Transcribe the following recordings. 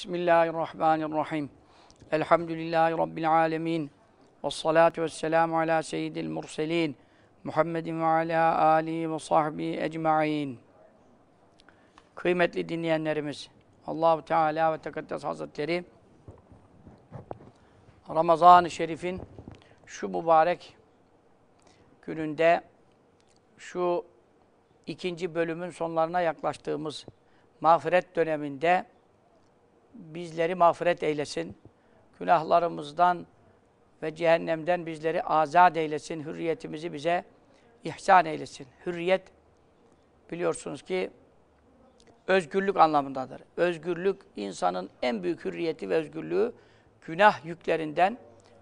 Bismillahirrahmanirrahim. Elhamdülillahi Rabbil alemin. Ve salatu ve selamu ala seyyidil murselin. Muhammedin ve ala alihi ve sahbihi ecma'in. Kıymetli dinleyenlerimiz, Allahu Teala ve Tekaddes Hazretleri Ramazan-ı Şerif'in şu mübarek gününde şu ikinci bölümün sonlarına yaklaştığımız mağfiret döneminde bizleri mağfiret eylesin. Günahlarımızdan ve cehennemden bizleri azat eylesin. Hürriyetimizi bize ihsan eylesin. Hürriyet biliyorsunuz ki özgürlük anlamındadır. Özgürlük insanın en büyük hürriyeti ve özgürlüğü günah yüklerinden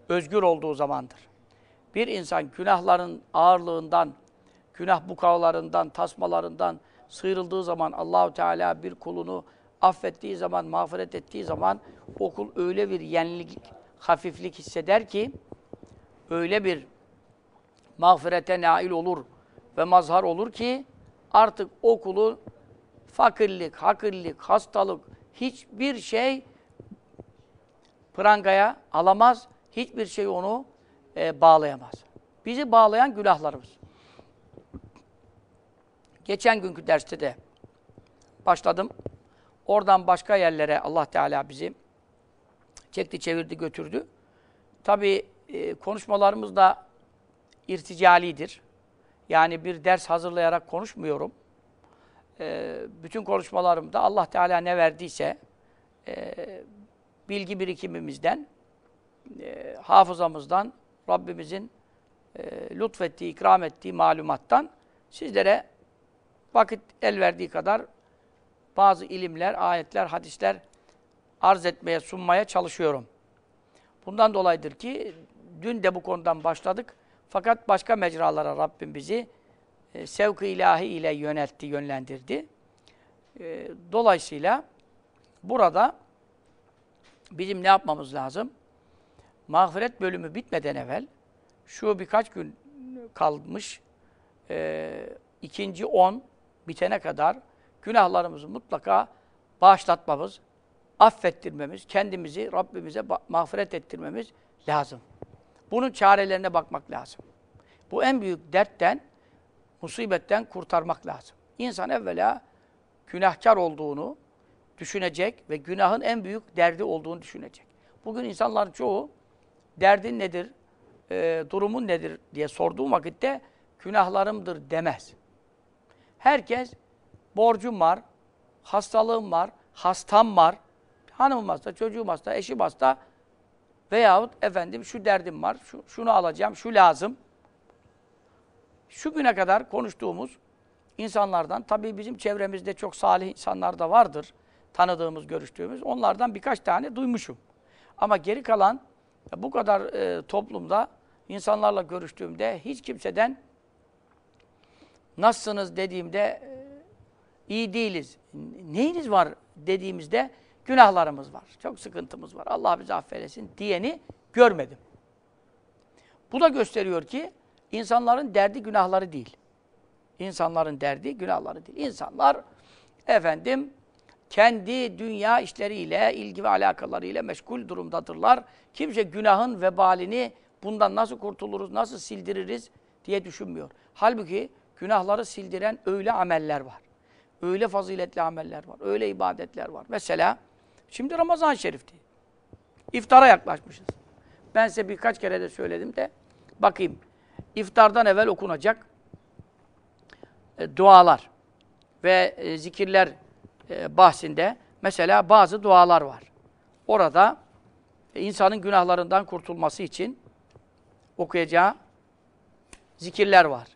özgür olduğu zamandır. Bir insan günahların ağırlığından, günah bukağılarından, tasmalarından sıyrıldığı zaman Allahu Teala bir kulunu affettiği zaman, mağfiret ettiği zaman okul öyle bir yenilik, hafiflik hisseder ki öyle bir mağfirete nail olur ve mazhar olur ki artık okulu fakirlik, hakirlik, hastalık hiçbir şey prangaya alamaz, hiçbir şey onu e, bağlayamaz. Bizi bağlayan günahlarımız. Geçen günkü derste de başladım Oradan başka yerlere Allah Teala bizi çekti, çevirdi, götürdü. Tabi e, konuşmalarımız da irticalidir. Yani bir ders hazırlayarak konuşmuyorum. E, bütün konuşmalarımda Allah Teala ne verdiyse e, bilgi birikimimizden, e, hafızamızdan, Rabbimizin e, lütfettiği, ikram ettiği malumattan sizlere vakit el verdiği kadar bazı ilimler, ayetler, hadisler arz etmeye, sunmaya çalışıyorum. Bundan dolayıdır ki dün de bu konudan başladık. Fakat başka mecralara Rabbim bizi e, sevk-ı ilahi ile yöneltti, yönlendirdi. E, dolayısıyla burada bizim ne yapmamız lazım? Mağfiret bölümü bitmeden evvel, şu birkaç gün kalmış, e, ikinci on bitene kadar günahlarımızı mutlaka bağışlatmamız, affettirmemiz, kendimizi Rabbimize mağfiret ettirmemiz lazım. Bunun çarelerine bakmak lazım. Bu en büyük dertten, musibetten kurtarmak lazım. İnsan evvela günahkar olduğunu düşünecek ve günahın en büyük derdi olduğunu düşünecek. Bugün insanların çoğu derdin nedir, e, durumun nedir diye sorduğu vakitte günahlarımdır demez. Herkes borcum var, hastalığım var, hastam var, hanımım hasta, çocuğum hasta, eşim hasta veyahut efendim şu derdim var, şu, şunu alacağım, şu lazım. Şu güne kadar konuştuğumuz insanlardan, tabii bizim çevremizde çok salih insanlar da vardır, tanıdığımız, görüştüğümüz. Onlardan birkaç tane duymuşum. Ama geri kalan e, bu kadar e, toplumda insanlarla görüştüğümde hiç kimseden nasılsınız dediğimde e, iyi değiliz. Neyiniz var dediğimizde günahlarımız var. Çok sıkıntımız var. Allah bizi affeylesin diyeni görmedim. Bu da gösteriyor ki insanların derdi günahları değil. İnsanların derdi günahları değil. İnsanlar efendim kendi dünya işleriyle, ilgi ve alakalarıyla meşgul durumdadırlar. Kimse günahın vebalini bundan nasıl kurtuluruz, nasıl sildiririz diye düşünmüyor. Halbuki günahları sildiren öyle ameller var. Öyle faziletli ameller var. Öyle ibadetler var. Mesela şimdi Ramazan-ı Şerif'ti. İftara yaklaşmışız. Ben size birkaç kere de söyledim de bakayım. İftardan evvel okunacak e, dualar ve e, zikirler e, bahsinde mesela bazı dualar var. Orada e, insanın günahlarından kurtulması için okuyacağı zikirler var.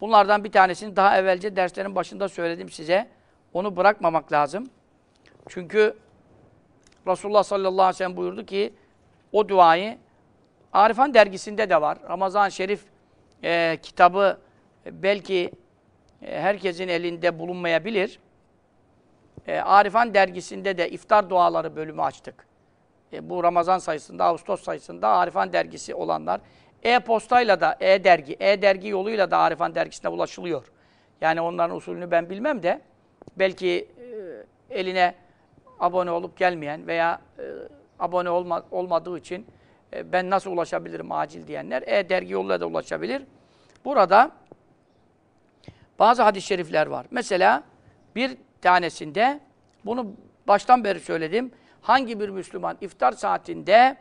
Bunlardan bir tanesini daha evvelce derslerin başında söyledim size. Onu bırakmamak lazım. Çünkü Resulullah sallallahu aleyhi ve sellem buyurdu ki o duayı Arifan dergisinde de var. Ramazan Şerif e, kitabı e, belki e, herkesin elinde bulunmayabilir. E, Arifan dergisinde de iftar duaları bölümü açtık. E, bu Ramazan sayısında, Ağustos sayısında Arifan dergisi olanlar e-postayla da, e-dergi, e-dergi yoluyla da Arifan dergisine ulaşılıyor. Yani onların usulünü ben bilmem de belki e, eline abone olup gelmeyen veya e, abone olma, olmadığı için e, ben nasıl ulaşabilirim acil diyenler e-dergi yoluyla da ulaşabilir. Burada bazı hadis-i şerifler var. Mesela bir tanesinde bunu baştan beri söyledim. Hangi bir Müslüman iftar saatinde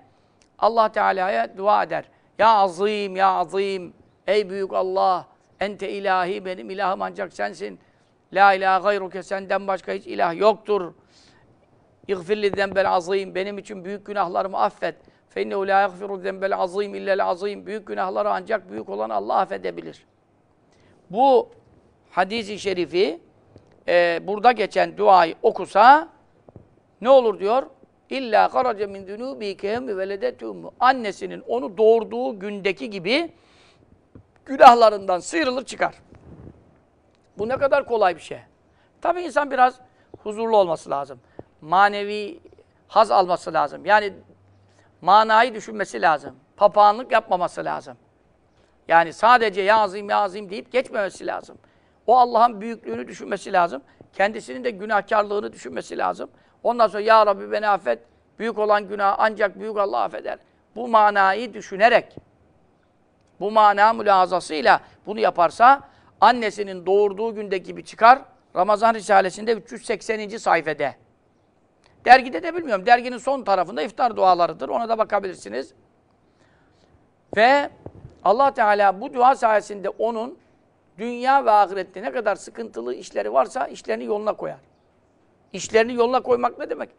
Allah Teala'ya dua eder? Ya azim, ya azim. Ey büyük Allah. Ente ilahi, benim ilahım ancak sensin. La ilahe gayruke, senden başka hiç ilah yoktur. İğfirli zembel azim. Benim için büyük günahlarımı affet. Fe innehu la yagfiru zembel azim illel azim. Büyük günahları ancak büyük olan Allah affedebilir. Bu hadisi şerifi e, burada geçen duayı okusa ne olur diyor? İlla garaca min zunubi kehmi veledetum. Annesinin onu doğurduğu gündeki gibi günahlarından sıyrılır çıkar. Bu ne kadar kolay bir şey. Tabii insan biraz huzurlu olması lazım. Manevi haz alması lazım. Yani manayı düşünmesi lazım. Papağanlık yapmaması lazım. Yani sadece yazayım yazayım deyip geçmemesi lazım. O Allah'ın büyüklüğünü düşünmesi lazım. Kendisinin de günahkarlığını düşünmesi lazım. Ondan sonra Ya Rabbi beni affet. Büyük olan günah ancak büyük Allah affeder. Bu manayı düşünerek, bu mana mülazasıyla bunu yaparsa annesinin doğurduğu günde gibi çıkar. Ramazan Risalesi'nde 380. sayfede. Dergide de bilmiyorum. Derginin son tarafında iftar dualarıdır. Ona da bakabilirsiniz. Ve Allah Teala bu dua sayesinde onun dünya ve ahirette ne kadar sıkıntılı işleri varsa işlerini yoluna koyar. İşlerini yoluna koymak ne demek?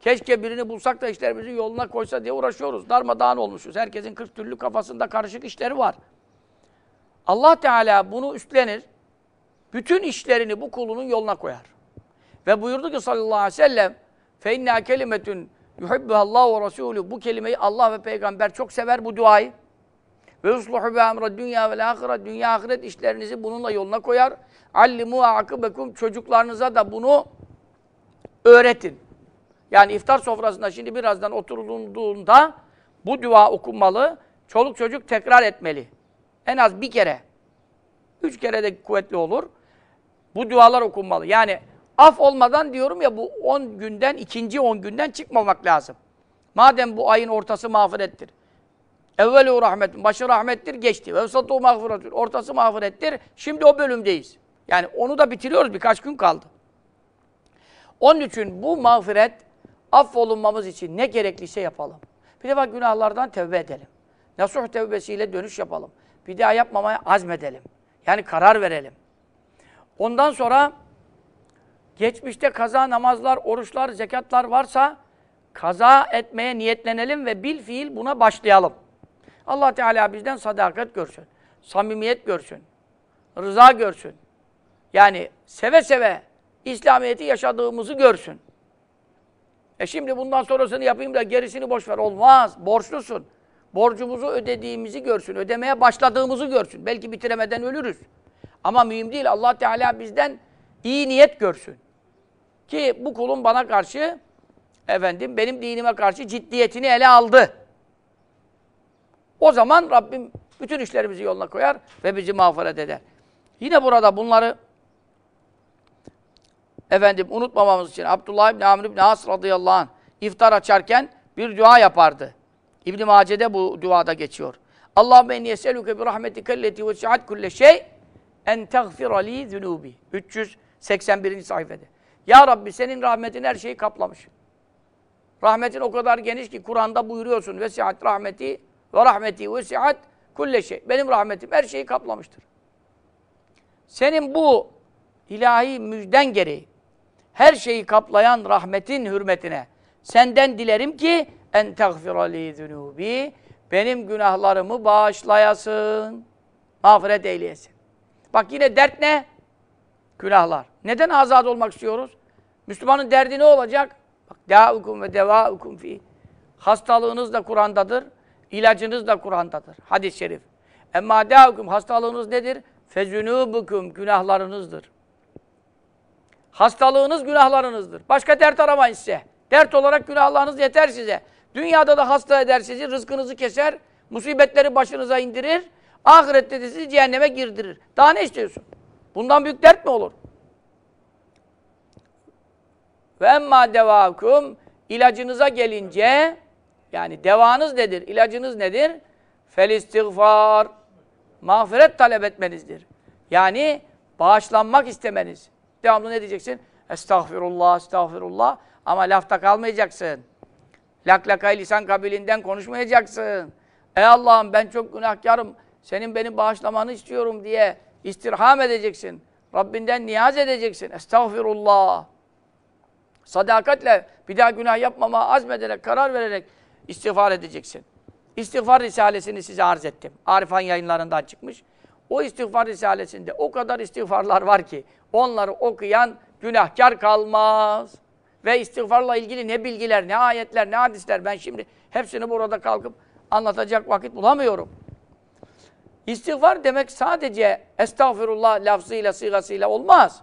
Keşke birini bulsak da işlerimizi yoluna koysa diye uğraşıyoruz. Darmadağın olmuşuz. Herkesin 40 türlü kafasında karışık işleri var. Allah Teala bunu üstlenir. Bütün işlerini bu kulunun yoluna koyar. Ve buyurdu ki sallallahu aleyhi ve sellem فَاِنَّا kelimetün yuhibbuhallahu ve rasulü Bu kelimeyi Allah ve peygamber çok sever bu duayı. Ve usluhu bi amra dünya ve ahiret dünya ahiret işlerinizi bununla yoluna koyar. Allimu akibekum çocuklarınıza da bunu öğretin. Yani iftar sofrasında şimdi birazdan oturulduğunda bu dua okunmalı, çoluk çocuk tekrar etmeli. En az bir kere. Üç kere de kuvvetli olur. Bu dualar okunmalı. Yani af olmadan diyorum ya bu on günden, ikinci on günden çıkmamak lazım. Madem bu ayın ortası mağfirettir. Evvelu rahmetin, başı rahmettir, geçti. Vevsatu mağfirettir, ortası mağfirettir. Şimdi o bölümdeyiz. Yani onu da bitiriyoruz, birkaç gün kaldı. Onun için bu mağfiret, affolunmamız için ne gerekliyse yapalım. Bir defa günahlardan tevbe edelim. Nasuh tevbesiyle dönüş yapalım. Bir daha yapmamaya azmedelim. Yani karar verelim. Ondan sonra geçmişte kaza namazlar, oruçlar, zekatlar varsa kaza etmeye niyetlenelim ve bil fiil buna başlayalım. Allah Teala bizden sadakat görsün. Samimiyet görsün. Rıza görsün. Yani seve seve İslamiyet'i yaşadığımızı görsün. E şimdi bundan sonrasını yapayım da gerisini boş ver. Olmaz. Borçlusun. Borcumuzu ödediğimizi görsün. Ödemeye başladığımızı görsün. Belki bitiremeden ölürüz. Ama mühim değil. Allah Teala bizden iyi niyet görsün. Ki bu kulun bana karşı efendim benim dinime karşı ciddiyetini ele aldı. O zaman Rabbim bütün işlerimizi yoluna koyar ve bizi mağfiret eder. Yine burada bunları efendim unutmamamız için Abdullah İbni Amr İbni As radıyallahu anh iftar açarken bir dua yapardı. İbni i Mace'de bu duada geçiyor. Allah beni yeselüke bir rahmeti kelleti ve sihat kulle şey en teğfira li zunubi. 381. sayfede. Ya Rabbi senin rahmetin her şeyi kaplamış. Rahmetin o kadar geniş ki Kur'an'da buyuruyorsun. Ve sihat rahmeti ve rahmeti ve sihat kulle şey. Benim rahmetim her şeyi kaplamıştır. Senin bu ilahi müjden gereği her şeyi kaplayan rahmetin hürmetine senden dilerim ki en tagfira li zunubi benim günahlarımı bağışlayasın. Mağfiret eyleyesin. Bak yine dert ne? Günahlar. Neden azat olmak istiyoruz? Müslümanın derdi ne olacak? Bak da'ukum ve deva'ukum fi. Hastalığınız da Kur'an'dadır. İlacınız da Kur'an'dadır. Hadis-i şerif. Emma da'ukum hastalığınız nedir? Fezünubukum günahlarınızdır. Hastalığınız günahlarınızdır. Başka dert aramayın size. Dert olarak günahlarınız yeter size. Dünyada da hasta eder sizi, rızkınızı keser, musibetleri başınıza indirir, ahirette de sizi cehenneme girdirir. Daha ne istiyorsun? Bundan büyük dert mi olur? Ve emma devakum ilacınıza gelince yani devanız nedir? İlacınız nedir? Fel istiğfar. Mağfiret talep etmenizdir. Yani bağışlanmak istemeniz. Devamlı ne diyeceksin? Estağfirullah, estağfirullah. Ama lafta kalmayacaksın. Laklakay lisan kabilinden konuşmayacaksın. Ey Allah'ım ben çok günahkarım. Senin beni bağışlamanı istiyorum diye istirham edeceksin. Rabbinden niyaz edeceksin. Estağfirullah. Sadakatle bir daha günah yapmama azmederek, karar vererek istiğfar edeceksin. İstiğfar Risalesini size arz ettim. Arifan yayınlarından çıkmış. O istiğfar risalesinde o kadar istiğfarlar var ki onları okuyan günahkar kalmaz. Ve istiğfarla ilgili ne bilgiler, ne ayetler, ne hadisler ben şimdi hepsini burada kalkıp anlatacak vakit bulamıyorum. İstiğfar demek sadece estağfirullah lafzıyla, sigasıyla olmaz.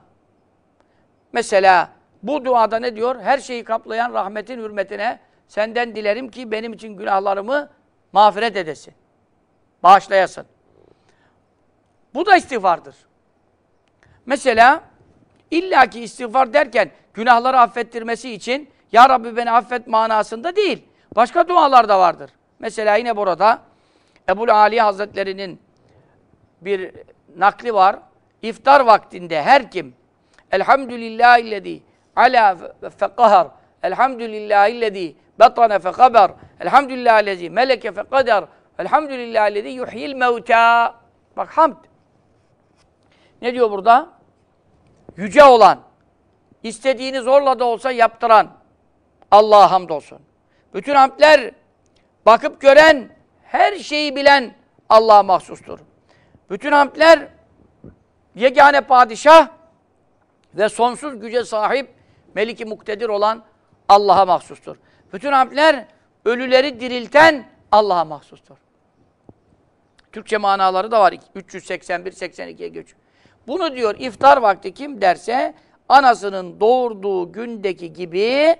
Mesela bu duada ne diyor? Her şeyi kaplayan rahmetin hürmetine senden dilerim ki benim için günahlarımı mağfiret edesin. Bağışlayasın. Bu da istiğfardır. Mesela illaki istiğfar derken günahları affettirmesi için Ya Rabbi beni affet manasında değil. Başka dualar da vardır. Mesela yine burada Ebul Ali Hazretleri'nin bir nakli var. İftar vaktinde her kim Elhamdülillahillezî ala fekahar Elhamdülillahillezî batana fekaber Elhamdülillahillezî meleke fekader Elhamdülillahillezî yuhyil mevtâ Bak hamd. Ne diyor burada? Yüce olan, istediğini zorla da olsa yaptıran Allah'a hamdolsun. Bütün hamdler bakıp gören, her şeyi bilen Allah'a mahsustur. Bütün hamdler yegane padişah ve sonsuz güce sahip Melik-i Muktedir olan Allah'a mahsustur. Bütün hamdler ölüleri dirilten Allah'a mahsustur. Türkçe manaları da var. 381-82'ye geçiyor. Bunu diyor iftar vakti kim derse anasının doğurduğu gündeki gibi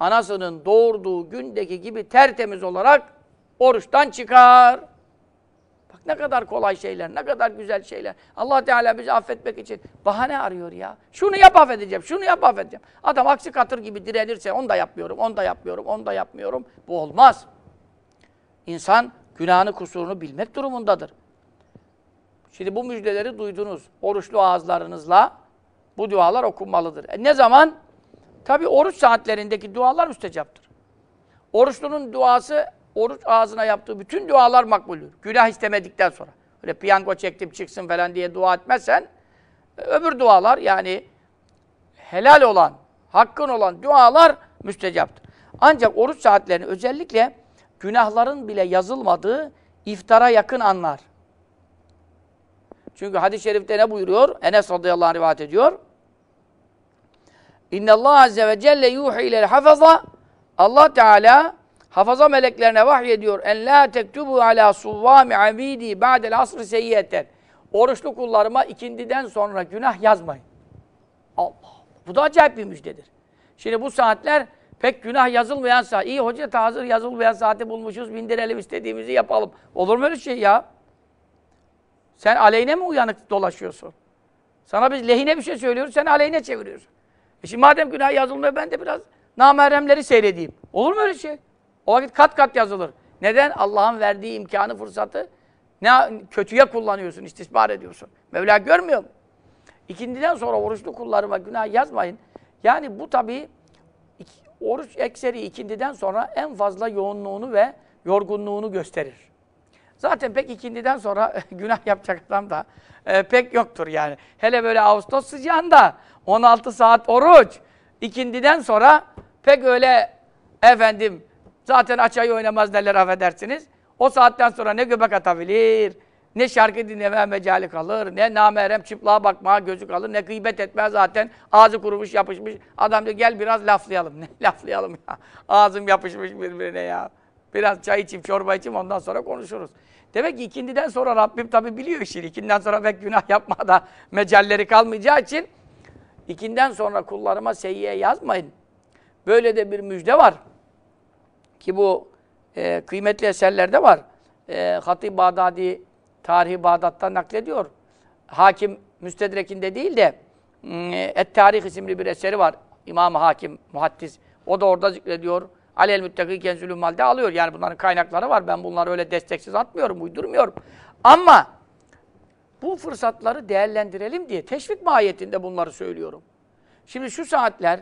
anasının doğurduğu gündeki gibi tertemiz olarak oruçtan çıkar. Bak ne kadar kolay şeyler, ne kadar güzel şeyler. Allah Teala bizi affetmek için bahane arıyor ya. Şunu yap affedeceğim, şunu yap affedeceğim. Adam aksi katır gibi direnirse onu da yapmıyorum, onu da yapmıyorum, onu da yapmıyorum. Bu olmaz. İnsan günahını, kusurunu bilmek durumundadır. Şimdi bu müjdeleri duydunuz. Oruçlu ağızlarınızla bu dualar okunmalıdır. E ne zaman? Tabi oruç saatlerindeki dualar müstecaptır. Oruçlunun duası, oruç ağzına yaptığı bütün dualar makbuldür. Günah istemedikten sonra. Öyle piyango çektim çıksın falan diye dua etmezsen, e, öbür dualar yani helal olan, hakkın olan dualar müstecaptır. Ancak oruç saatlerini özellikle günahların bile yazılmadığı iftara yakın anlar. Çünkü hadis-i şerifte ne buyuruyor? Enes radıyallahu anh rivayet ediyor. İnne Allah azze ve celle yuhi ile hafaza Allah Teala hafaza meleklerine vahyediyor. En la tektubu ala suvvami abidi ba'del asr seyyiyeten. Oruçlu kullarıma ikindiden sonra günah yazmayın. Allah Bu da acayip bir müjdedir. Şimdi bu saatler pek günah yazılmayan saat. İyi hoca hazır yazılmayan saati bulmuşuz. Bindirelim istediğimizi yapalım. Olur mu öyle şey ya? Sen aleyhine mi uyanık dolaşıyorsun? Sana biz lehine bir şey söylüyoruz, sen aleyhine çeviriyorsun. E şimdi madem günah yazılmıyor, ben de biraz nameremleri seyredeyim. Olur mu öyle şey? O vakit kat kat yazılır. Neden? Allah'ın verdiği imkanı, fırsatı ne kötüye kullanıyorsun, istisbar ediyorsun. Mevla görmüyor mu? İkindiden sonra oruçlu kullarıma günah yazmayın. Yani bu tabii oruç ekseri ikindiden sonra en fazla yoğunluğunu ve yorgunluğunu gösterir. Zaten pek ikindiden sonra günah yapacak adam da e, pek yoktur yani. Hele böyle Ağustos sıcağında 16 saat oruç ikindiden sonra pek öyle efendim zaten açayı oynamaz derler affedersiniz. O saatten sonra ne göbek atabilir, ne şarkı dinleme mecali kalır, ne namerem çıplığa bakmaya gözü kalır, ne gıybet etme zaten. Ağzı kurumuş, yapışmış. Adam diyor gel biraz laflayalım. Ne laflayalım ya? Ağzım yapışmış birbirine ya. Biraz çay içip çorba içip ondan sonra konuşuruz. Demek ki ikindiden sonra Rabbim tabi biliyor işi. İkinden sonra pek günah yapmaya da mecalleri kalmayacağı için ikinden sonra kullarıma seyyiye yazmayın. Böyle de bir müjde var. Ki bu e, kıymetli eserlerde var. E, Hatib Bağdadi Tarihi Bağdat'tan naklediyor. Hakim Müstedrek'inde değil de hmm, Et Tarih isimli bir eseri var. İmam Hakim, muhaddis. O da orada zikrediyor. Alel müttaki kenzülü malde alıyor. Yani bunların kaynakları var. Ben bunları öyle desteksiz atmıyorum, uydurmuyorum. Ama bu fırsatları değerlendirelim diye teşvik mahiyetinde bunları söylüyorum. Şimdi şu saatler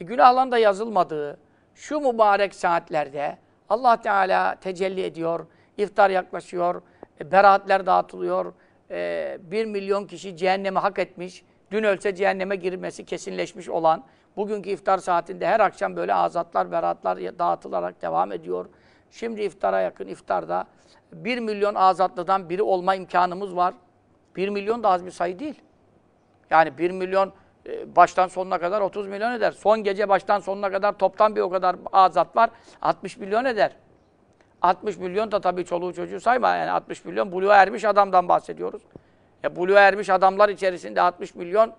e, günahların da yazılmadığı şu mübarek saatlerde Allah Teala tecelli ediyor, iftar yaklaşıyor, e, beraatler dağıtılıyor, e, bir milyon kişi cehennemi hak etmiş, dün ölse cehenneme girmesi kesinleşmiş olan Bugünkü iftar saatinde her akşam böyle azatlar, beratlar dağıtılarak devam ediyor. Şimdi iftara yakın iftarda 1 milyon azatlıdan biri olma imkanımız var. 1 milyon da az bir sayı değil. Yani 1 milyon e, baştan sonuna kadar 30 milyon eder. Son gece baştan sonuna kadar toptan bir o kadar azat var. 60 milyon eder. 60 milyon da tabii çoluğu çocuğu sayma. Yani 60 milyon buluğa ermiş adamdan bahsediyoruz. E buluğa ermiş adamlar içerisinde 60 milyon.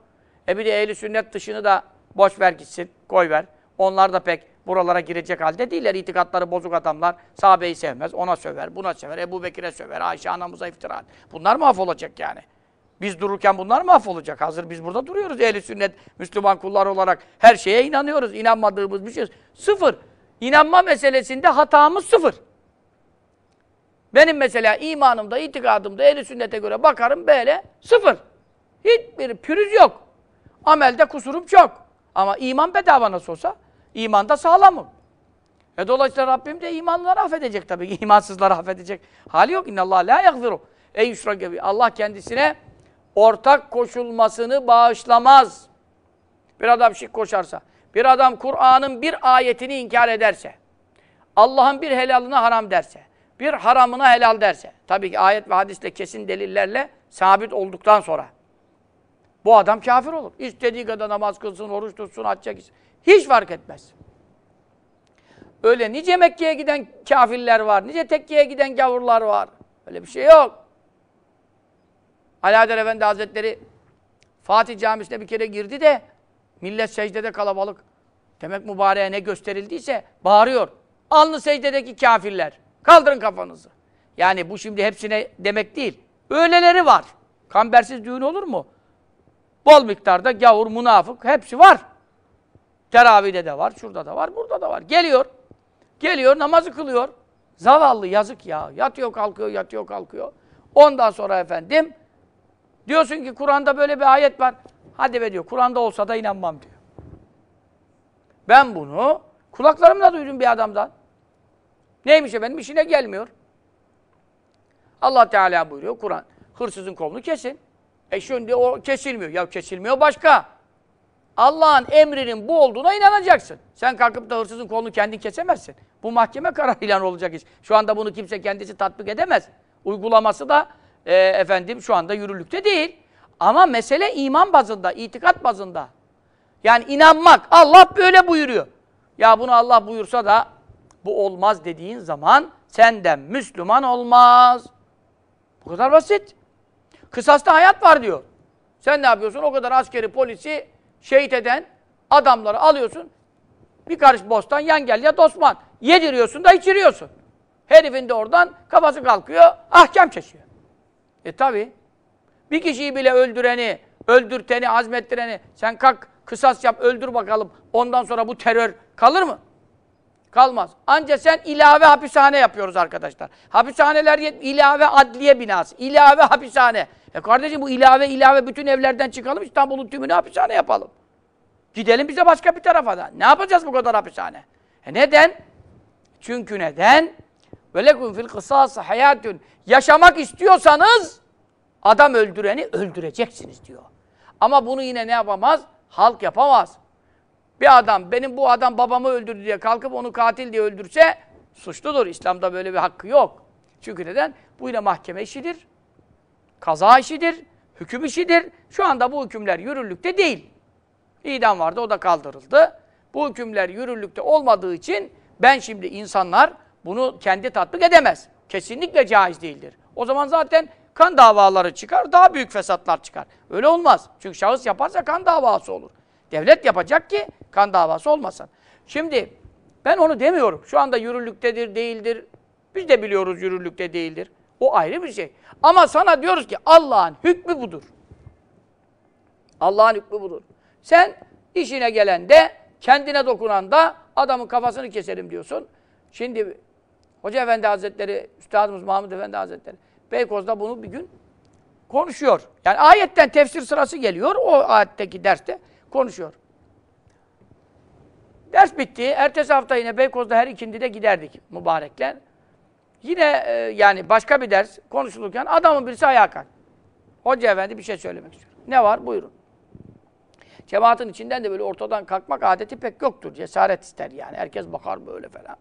E bir de ehli sünnet dışını da Boş ver gitsin, koy ver. Onlar da pek buralara girecek halde değiller. İtikatları bozuk adamlar sahabeyi sevmez. Ona söver, buna söver, Ebu Bekir'e söver, Ayşe anamıza iftira. Bunlar mahvolacak yani. Biz dururken bunlar mahvolacak. Hazır biz burada duruyoruz ehli sünnet Müslüman kullar olarak. Her şeye inanıyoruz. inanmadığımız bir şey sıfır. İnanma meselesinde hatamız sıfır. Benim mesela imanımda, itikadımda ehli sünnete göre bakarım böyle sıfır. Hiçbir pürüz yok. Amelde kusurum çok. Ama iman bedava nasıl olsa iman da sağlamım. E dolayısıyla Rabbim de imanları affedecek tabii ki. İmansızları affedecek. Hali yok. İnna Allah la yaghfiru. Ey yüşrak gibi. Allah kendisine ortak koşulmasını bağışlamaz. Bir adam şirk koşarsa, bir adam Kur'an'ın bir ayetini inkar ederse, Allah'ın bir helalına haram derse, bir haramına helal derse, tabii ki ayet ve hadisle kesin delillerle sabit olduktan sonra bu adam kafir olur. İstediği kadar namaz kılsın, oruç tutsun, hacca gitsin. Hiç fark etmez. Öyle nice Mekke'ye giden kafirler var, nice tekkiye giden gavurlar var. Öyle bir şey yok. Alaeddin Efendi Hazretleri Fatih Camisi'ne bir kere girdi de millet secdede kalabalık. Demek mübareğe ne gösterildiyse bağırıyor. Alnı secdedeki kafirler. Kaldırın kafanızı. Yani bu şimdi hepsine demek değil. Öyleleri var. Kambersiz düğün olur mu? Bol miktarda gavur, münafık hepsi var. Teravide de var, şurada da var, burada da var. Geliyor. Geliyor, namazı kılıyor. Zavallı yazık ya. Yatıyor kalkıyor, yatıyor kalkıyor. Ondan sonra efendim diyorsun ki Kur'an'da böyle bir ayet var. Hadi be diyor. Kur'an'da olsa da inanmam diyor. Ben bunu kulaklarımla duydum bir adamdan. Neymiş efendim? işine gelmiyor. Allah Teala buyuruyor Kur'an. Hırsızın kolunu kesin. E şimdi o kesilmiyor. Ya kesilmiyor başka. Allah'ın emrinin bu olduğuna inanacaksın. Sen kalkıp da hırsızın kolunu kendin kesemezsin. Bu mahkeme kararıyla olacak iş. Şu anda bunu kimse kendisi tatbik edemez. Uygulaması da e, efendim şu anda yürürlükte değil. Ama mesele iman bazında, itikat bazında. Yani inanmak. Allah böyle buyuruyor. Ya bunu Allah buyursa da bu olmaz dediğin zaman senden Müslüman olmaz. Bu kadar basit. Kısasta hayat var diyor. Sen ne yapıyorsun? O kadar askeri polisi şehit eden adamları alıyorsun. Bir karış bostan yan gel ya dosman. Yediriyorsun da içiriyorsun. Herifin de oradan kafası kalkıyor, ahkam kesiyor. E tabi. Bir kişiyi bile öldüreni, öldürteni, azmettireni sen kalk kısas yap öldür bakalım. Ondan sonra bu terör kalır mı? Kalmaz. Anca sen ilave hapishane yapıyoruz arkadaşlar. Hapishaneler ilave adliye binası, ilave hapishane. E kardeşim bu ilave ilave bütün evlerden çıkalım İstanbul'un tümünü hapishane yapalım. Gidelim bize başka bir tarafa da. Ne yapacağız bu kadar hapishane? E neden? Çünkü neden? وَلَكُمْ fil الْقِصَاصِ hayatın Yaşamak istiyorsanız adam öldüreni öldüreceksiniz diyor. Ama bunu yine ne yapamaz? Halk yapamaz. Bir adam, benim bu adam babamı öldürdü diye kalkıp onu katil diye öldürse suçludur. İslam'da böyle bir hakkı yok. Çünkü neden? Bu yine mahkeme işidir kaza işidir, hüküm işidir. Şu anda bu hükümler yürürlükte değil. İdam vardı o da kaldırıldı. Bu hükümler yürürlükte olmadığı için ben şimdi insanlar bunu kendi tatbik edemez. Kesinlikle caiz değildir. O zaman zaten kan davaları çıkar, daha büyük fesatlar çıkar. Öyle olmaz. Çünkü şahıs yaparsa kan davası olur. Devlet yapacak ki kan davası olmasın. Şimdi ben onu demiyorum. Şu anda yürürlüktedir, değildir. Biz de biliyoruz yürürlükte değildir. O ayrı bir şey. Ama sana diyoruz ki Allah'ın hükmü budur. Allah'ın hükmü budur. Sen işine gelen de, kendine dokunan da adamın kafasını keselim diyorsun. Şimdi Hoca Efendi Hazretleri, Üstadımız Mahmud Efendi Hazretleri Beykoz'da bunu bir gün konuşuyor. Yani ayetten tefsir sırası geliyor. O ayetteki derste konuşuyor. Ders bitti. Ertesi hafta yine Beykoz'da her ikindi de giderdik mübarekler. Yine e, yani başka bir ders konuşulurken adamın birisi ayağa kalk. Hoca efendi bir şey söylemek istiyor. Ne var? Buyurun. Cemaatin içinden de böyle ortadan kalkmak adeti pek yoktur. Cesaret ister yani. Herkes bakar böyle falan.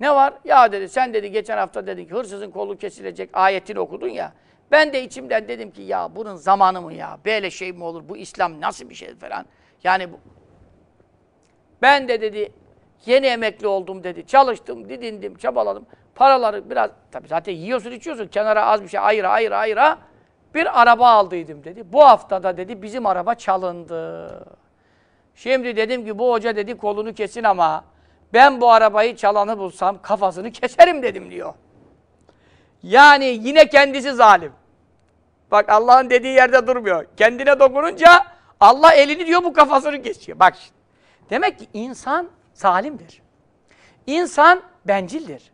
Ne var? Ya dedi sen dedi geçen hafta dedin ki hırsızın kolu kesilecek ayetini okudun ya. Ben de içimden dedim ki ya bunun zamanı mı ya? Böyle şey mi olur? Bu İslam nasıl bir şey falan. Yani bu. Ben de dedi Yeni emekli oldum dedi. Çalıştım, didindim, çabaladım. Paraları biraz, tabii zaten yiyorsun içiyorsun. Kenara az bir şey ayıra ayıra ayıra. Bir araba aldıydım dedi. Bu haftada dedi bizim araba çalındı. Şimdi dedim ki bu hoca dedi kolunu kesin ama ben bu arabayı çalanı bulsam kafasını keserim dedim diyor. Yani yine kendisi zalim. Bak Allah'ın dediği yerde durmuyor. Kendine dokununca Allah elini diyor bu kafasını kesiyor. Bak şimdi. Demek ki insan salimdir. İnsan bencildir.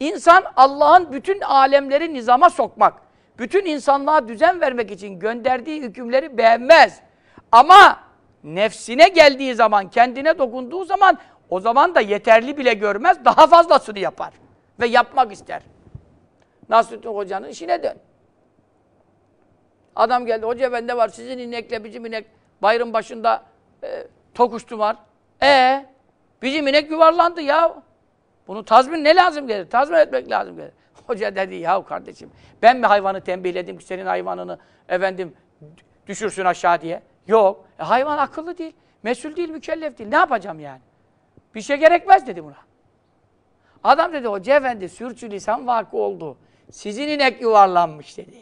İnsan Allah'ın bütün alemleri nizama sokmak, bütün insanlığa düzen vermek için gönderdiği hükümleri beğenmez. Ama nefsine geldiği zaman, kendine dokunduğu zaman o zaman da yeterli bile görmez, daha fazlasını yapar ve yapmak ister. Nasrettin Hoca'nın işine dön. Adam geldi, hoca bende var, sizin inekle bizim inek, bayırın başında e, tokuştu var. E Bizim inek yuvarlandı ya. Bunu tazmin ne lazım gelir? Tazmin etmek lazım gelir. Hoca dedi ya kardeşim ben mi hayvanı tembihledim ki senin hayvanını efendim düşürsün aşağı diye? Yok. E, hayvan akıllı değil. Mesul değil, mükellef değil. Ne yapacağım yani? Bir şey gerekmez dedi buna. Adam dedi hoca efendi sürçülisan vakı oldu. Sizin inek yuvarlanmış dedi.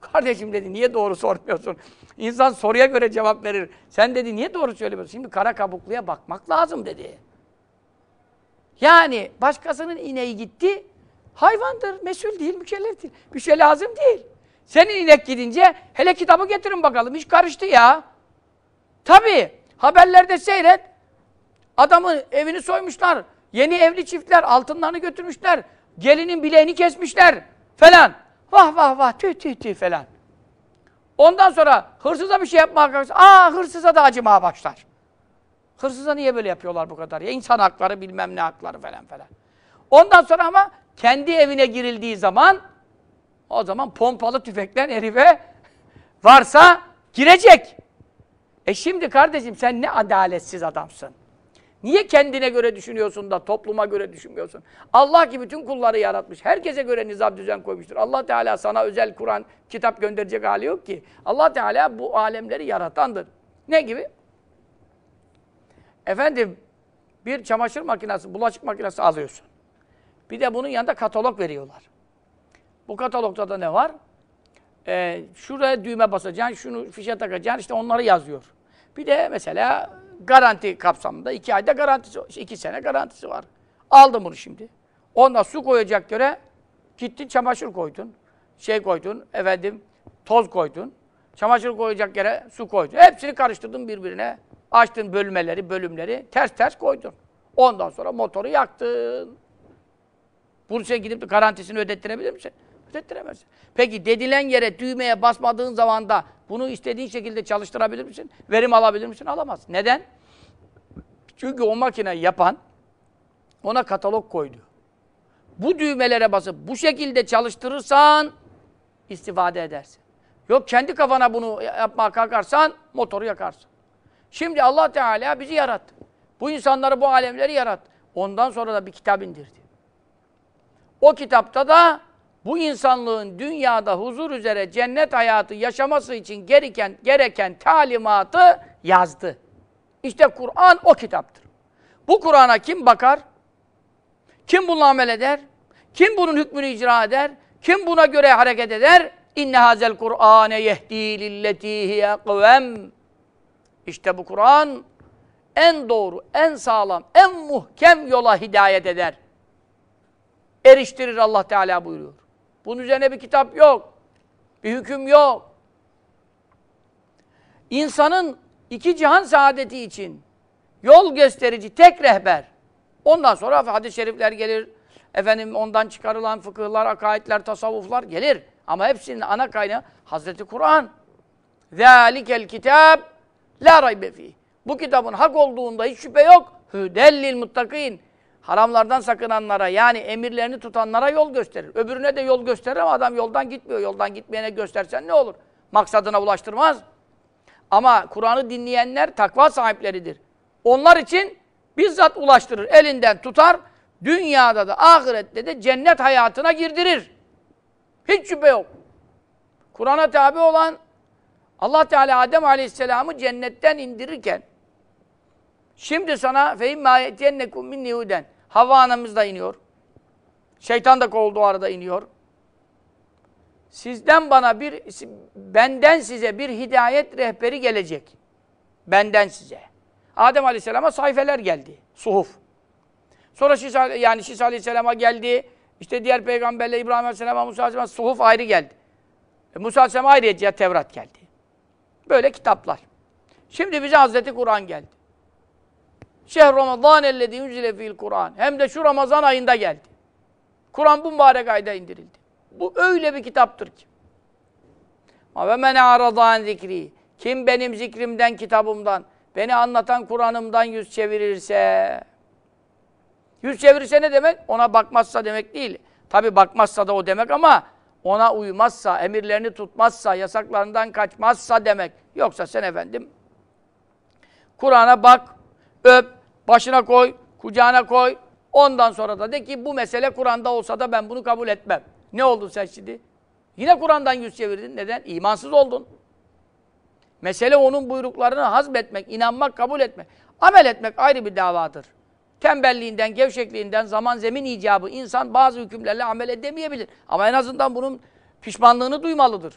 Kardeşim dedi niye doğru sormuyorsun? İnsan soruya göre cevap verir. Sen dedi niye doğru söylemiyorsun? Şimdi kara kabukluya bakmak lazım dedi. Yani başkasının ineği gitti, hayvandır, mesul değil, mükellef değil. Bir şey lazım değil. Senin inek gidince hele kitabı getirin bakalım, iş karıştı ya. Tabii, haberlerde seyret, adamın evini soymuşlar, yeni evli çiftler altınlarını götürmüşler, gelinin bileğini kesmişler falan. Vah vah vah tüh tüh tüh falan. Ondan sonra hırsıza bir şey yapmaya kalkarsa, aa hırsıza da acımaya başlar. Hırsıza niye böyle yapıyorlar bu kadar? Ya insan hakları bilmem ne hakları falan falan. Ondan sonra ama kendi evine girildiği zaman o zaman pompalı tüfekten herife varsa girecek. E şimdi kardeşim sen ne adaletsiz adamsın. Niye kendine göre düşünüyorsun da topluma göre düşünmüyorsun? Allah ki bütün kulları yaratmış. Herkese göre nizam düzen koymuştur. Allah Teala sana özel Kur'an, kitap gönderecek hali yok ki. Allah Teala bu alemleri yaratandır. Ne gibi? Efendim bir çamaşır makinesi, bulaşık makinesi alıyorsun. Bir de bunun yanında katalog veriyorlar. Bu katalogda da ne var? Ee, şuraya düğme basacaksın, şunu fişe takacaksın, işte onları yazıyor. Bir de mesela Garanti kapsamında iki ayda garantisi, iki sene garantisi var. Aldım bunu şimdi. Onda su koyacak göre gitti çamaşır koydun. Şey koydun, efendim toz koydun. Çamaşır koyacak yere su koydun. Hepsini karıştırdın birbirine. Açtın bölmeleri, bölümleri ters ters koydun. Ondan sonra motoru yaktın. sen gidip garantisini ödettirebilir misin? Ürettiremezsin. Peki dedilen yere düğmeye basmadığın zaman da bunu istediğin şekilde çalıştırabilir misin? Verim alabilir misin? Alamaz. Neden? Çünkü o makine yapan ona katalog koydu. Bu düğmelere basıp bu şekilde çalıştırırsan istifade edersin. Yok kendi kafana bunu yapmaya kalkarsan motoru yakarsın. Şimdi Allah Teala bizi yarattı. Bu insanları, bu alemleri yarattı. Ondan sonra da bir kitap indirdi. O kitapta da bu insanlığın dünyada huzur üzere cennet hayatı yaşaması için gereken, gereken talimatı yazdı. İşte Kur'an o kitaptır. Bu Kur'an'a kim bakar? Kim bununla amel eder? Kim bunun hükmünü icra eder? Kim buna göre hareket eder? İnne hazel Kur'ane yehdi lilleti hiye kıvem. İşte bu Kur'an en doğru, en sağlam, en muhkem yola hidayet eder. Eriştirir Allah Teala buyuruyor. Bunun üzerine bir kitap yok. Bir hüküm yok. İnsanın iki cihan saadeti için yol gösterici tek rehber. Ondan sonra hadis-i şerifler gelir. Efendim ondan çıkarılan fıkıhlar, akaidler, tasavvuflar gelir. Ama hepsinin ana kaynağı Hazreti Kur'an. Zalikel kitab la raybe Bu kitabın hak olduğunda hiç şüphe yok. Hüdellil muttakîn. Haramlardan sakınanlara yani emirlerini tutanlara yol gösterir. Öbürüne de yol gösterir ama adam yoldan gitmiyor. Yoldan gitmeyene göstersen ne olur? Maksadına ulaştırmaz. Ama Kur'an'ı dinleyenler takva sahipleridir. Onlar için bizzat ulaştırır. Elinden tutar, dünyada da ahirette de cennet hayatına girdirir. Hiç şüphe yok. Kur'an'a tabi olan Allah Teala Adem Aleyhisselam'ı cennetten indirirken şimdi sana فَاِمَّا يَتْيَنَّكُمْ مِنْ نِهُدًا Hava anamız da iniyor. Şeytan da kovulduğu arada iniyor. Sizden bana bir, benden size bir hidayet rehberi gelecek. Benden size. Adem Aleyhisselam'a sayfeler geldi. Suhuf. Sonra Şis, yani Şis Aleyhisselam'a geldi. İşte diğer peygamberle İbrahim Aleyhisselam'a, Musa Aleyhisselam'a suhuf ayrı geldi. E, Musa Aleyhisselam'a ayrıca Tevrat geldi. Böyle kitaplar. Şimdi bize Hazreti Kur'an geldi. Şehr Ramazan ellezî unzile fil Kur'an. Hem de şu Ramazan ayında geldi. Kur'an bu mübarek ayda indirildi. Bu öyle bir kitaptır ki. Ve men aradan zikri. Kim benim zikrimden, kitabımdan, beni anlatan Kur'an'ımdan yüz çevirirse. Yüz çevirirse ne demek? Ona bakmazsa demek değil. Tabi bakmazsa da o demek ama ona uymazsa, emirlerini tutmazsa, yasaklarından kaçmazsa demek. Yoksa sen efendim Kur'an'a bak, öp, Başına koy, kucağına koy. Ondan sonra da de ki bu mesele Kur'an'da olsa da ben bunu kabul etmem. Ne oldu sen şimdi? Yine Kur'an'dan yüz çevirdin. Neden? İmansız oldun. Mesele onun buyruklarını hazmetmek, inanmak, kabul etmek. Amel etmek ayrı bir davadır. Tembelliğinden, gevşekliğinden, zaman zemin icabı insan bazı hükümlerle amel edemeyebilir. Ama en azından bunun pişmanlığını duymalıdır.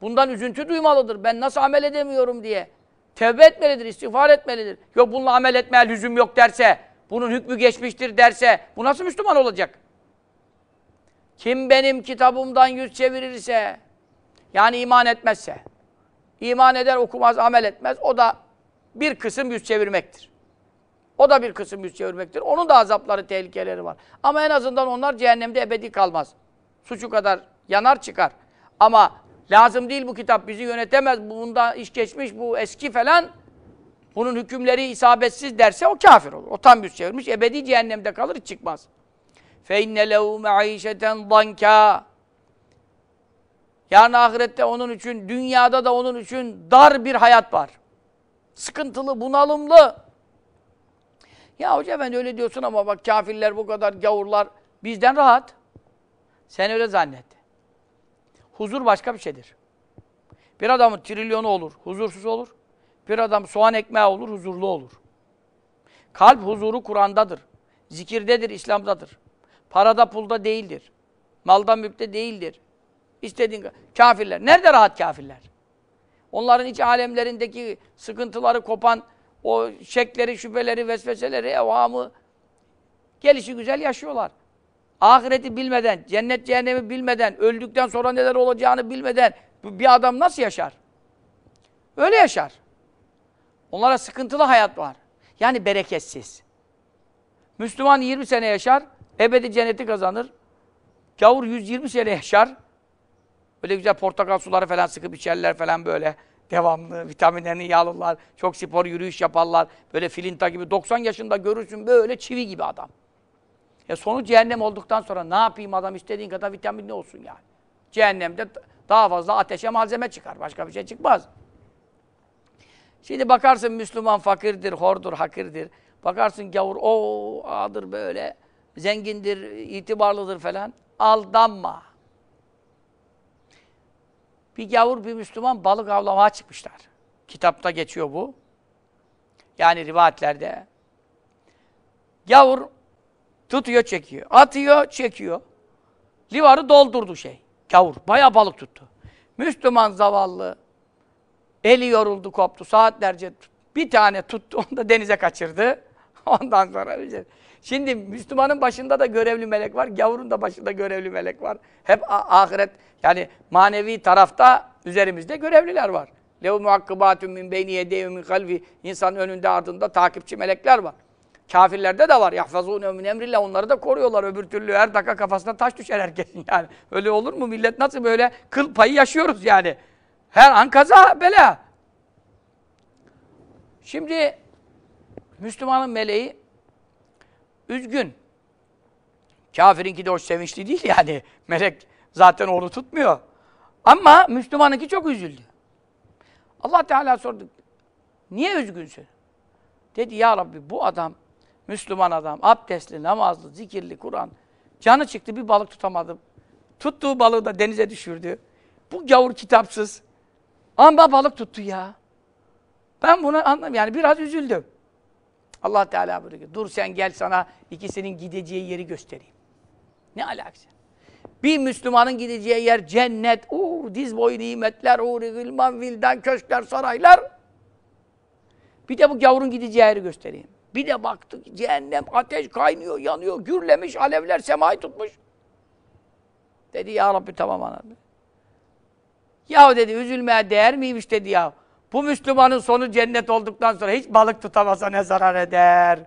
Bundan üzüntü duymalıdır. Ben nasıl amel edemiyorum diye. Tevbe etmelidir, istiğfar etmelidir. Yok bununla amel etmeye lüzum yok derse, bunun hükmü geçmiştir derse, bu nasıl Müslüman olacak? Kim benim kitabımdan yüz çevirirse, yani iman etmezse, iman eder, okumaz, amel etmez, o da bir kısım yüz çevirmektir. O da bir kısım yüz çevirmektir. Onun da azapları, tehlikeleri var. Ama en azından onlar cehennemde ebedi kalmaz. Suçu kadar yanar çıkar. Ama Lazım değil bu kitap bizi yönetemez. Bunda iş geçmiş bu eski falan. Bunun hükümleri isabetsiz derse o kafir olur. O tam yüz çevirmiş. Ebedi cehennemde kalır hiç çıkmaz. فَاِنَّ لَهُ مَعِيشَةً ضَنْكَا Yarın ahirette onun için, dünyada da onun için dar bir hayat var. Sıkıntılı, bunalımlı. Ya hoca ben öyle diyorsun ama bak kafirler bu kadar gavurlar bizden rahat. Sen öyle zannet. Huzur başka bir şeydir. Bir adamın trilyonu olur, huzursuz olur. Bir adam soğan ekmeği olur, huzurlu olur. Kalp huzuru Kur'an'dadır. Zikirdedir, İslam'dadır. Parada pulda değildir. Malda mülkte değildir. İstediğin kafirler. Nerede rahat kafirler? Onların iç alemlerindeki sıkıntıları kopan o şekleri, şüpheleri, vesveseleri, evhamı gelişi güzel yaşıyorlar ahireti bilmeden, cennet cehennemi bilmeden, öldükten sonra neler olacağını bilmeden bir adam nasıl yaşar? Öyle yaşar. Onlara sıkıntılı hayat var. Yani bereketsiz. Müslüman 20 sene yaşar, ebedi cenneti kazanır. Gavur 120 sene yaşar. Böyle güzel portakal suları falan sıkıp içerler falan böyle. Devamlı vitaminlerini yağlılar, Çok spor yürüyüş yaparlar. Böyle filinta gibi 90 yaşında görürsün böyle çivi gibi adam. E sonu cehennem olduktan sonra ne yapayım adam istediğin kadar vitamin ne olsun yani. Cehennemde daha fazla ateşe malzeme çıkar. Başka bir şey çıkmaz. Şimdi bakarsın Müslüman fakirdir, hordur, hakirdir. Bakarsın gavur o ağdır böyle. Zengindir, itibarlıdır falan. Aldanma. Bir gavur bir Müslüman balık avlamaya çıkmışlar. Kitapta geçiyor bu. Yani rivayetlerde. Gavur Tutuyor, çekiyor. Atıyor, çekiyor. Livarı doldurdu şey. Gavur. Bayağı balık tuttu. Müslüman zavallı. Eli yoruldu, koptu. Saatlerce bir tane tuttu. Onu da denize kaçırdı. Ondan sonra bir şey. Şimdi Müslümanın başında da görevli melek var. Gavurun da başında görevli melek var. Hep ahiret yani manevi tarafta üzerimizde görevliler var. Lev muhakkibatun min beyni yedeyim min kalbi. İnsanın önünde ardında takipçi melekler var. Kafirlerde de var. Yahfazûne min emrillah. Onları da koruyorlar. Öbür türlü her dakika kafasına taş düşer herkesin yani. Öyle olur mu? Millet nasıl böyle kıl payı yaşıyoruz yani. Her an kaza bela. Şimdi Müslümanın meleği üzgün. Kafirinki de hoş sevinçli değil yani. Melek zaten onu tutmuyor. Ama Müslümanınki çok üzüldü. Allah Teala sordu. Niye üzgünsün? Dedi ya Rabbi bu adam Müslüman adam, abdestli, namazlı, zikirli, Kur'an. Canı çıktı bir balık tutamadım. Tuttuğu balığı da denize düşürdü. Bu gavur kitapsız. Amba balık tuttu ya. Ben bunu anlam yani biraz üzüldüm. Allah Teala buyuruyor. Dur sen gel sana ikisinin gideceği yeri göstereyim. Ne alakası? Bir Müslümanın gideceği yer cennet, uğur, diz boyu nimetler, uğur, gılman, vildan, köşkler, saraylar. Bir de bu gavurun gideceği yeri göstereyim. Bir de baktık cehennem ateş kaynıyor, yanıyor, gürlemiş, alevler semayı tutmuş. Dedi ya Rabbi tamam anladım. Yahu dedi üzülmeye değer miymiş dedi ya. Bu Müslümanın sonu cennet olduktan sonra hiç balık tutamasa ne zarar eder.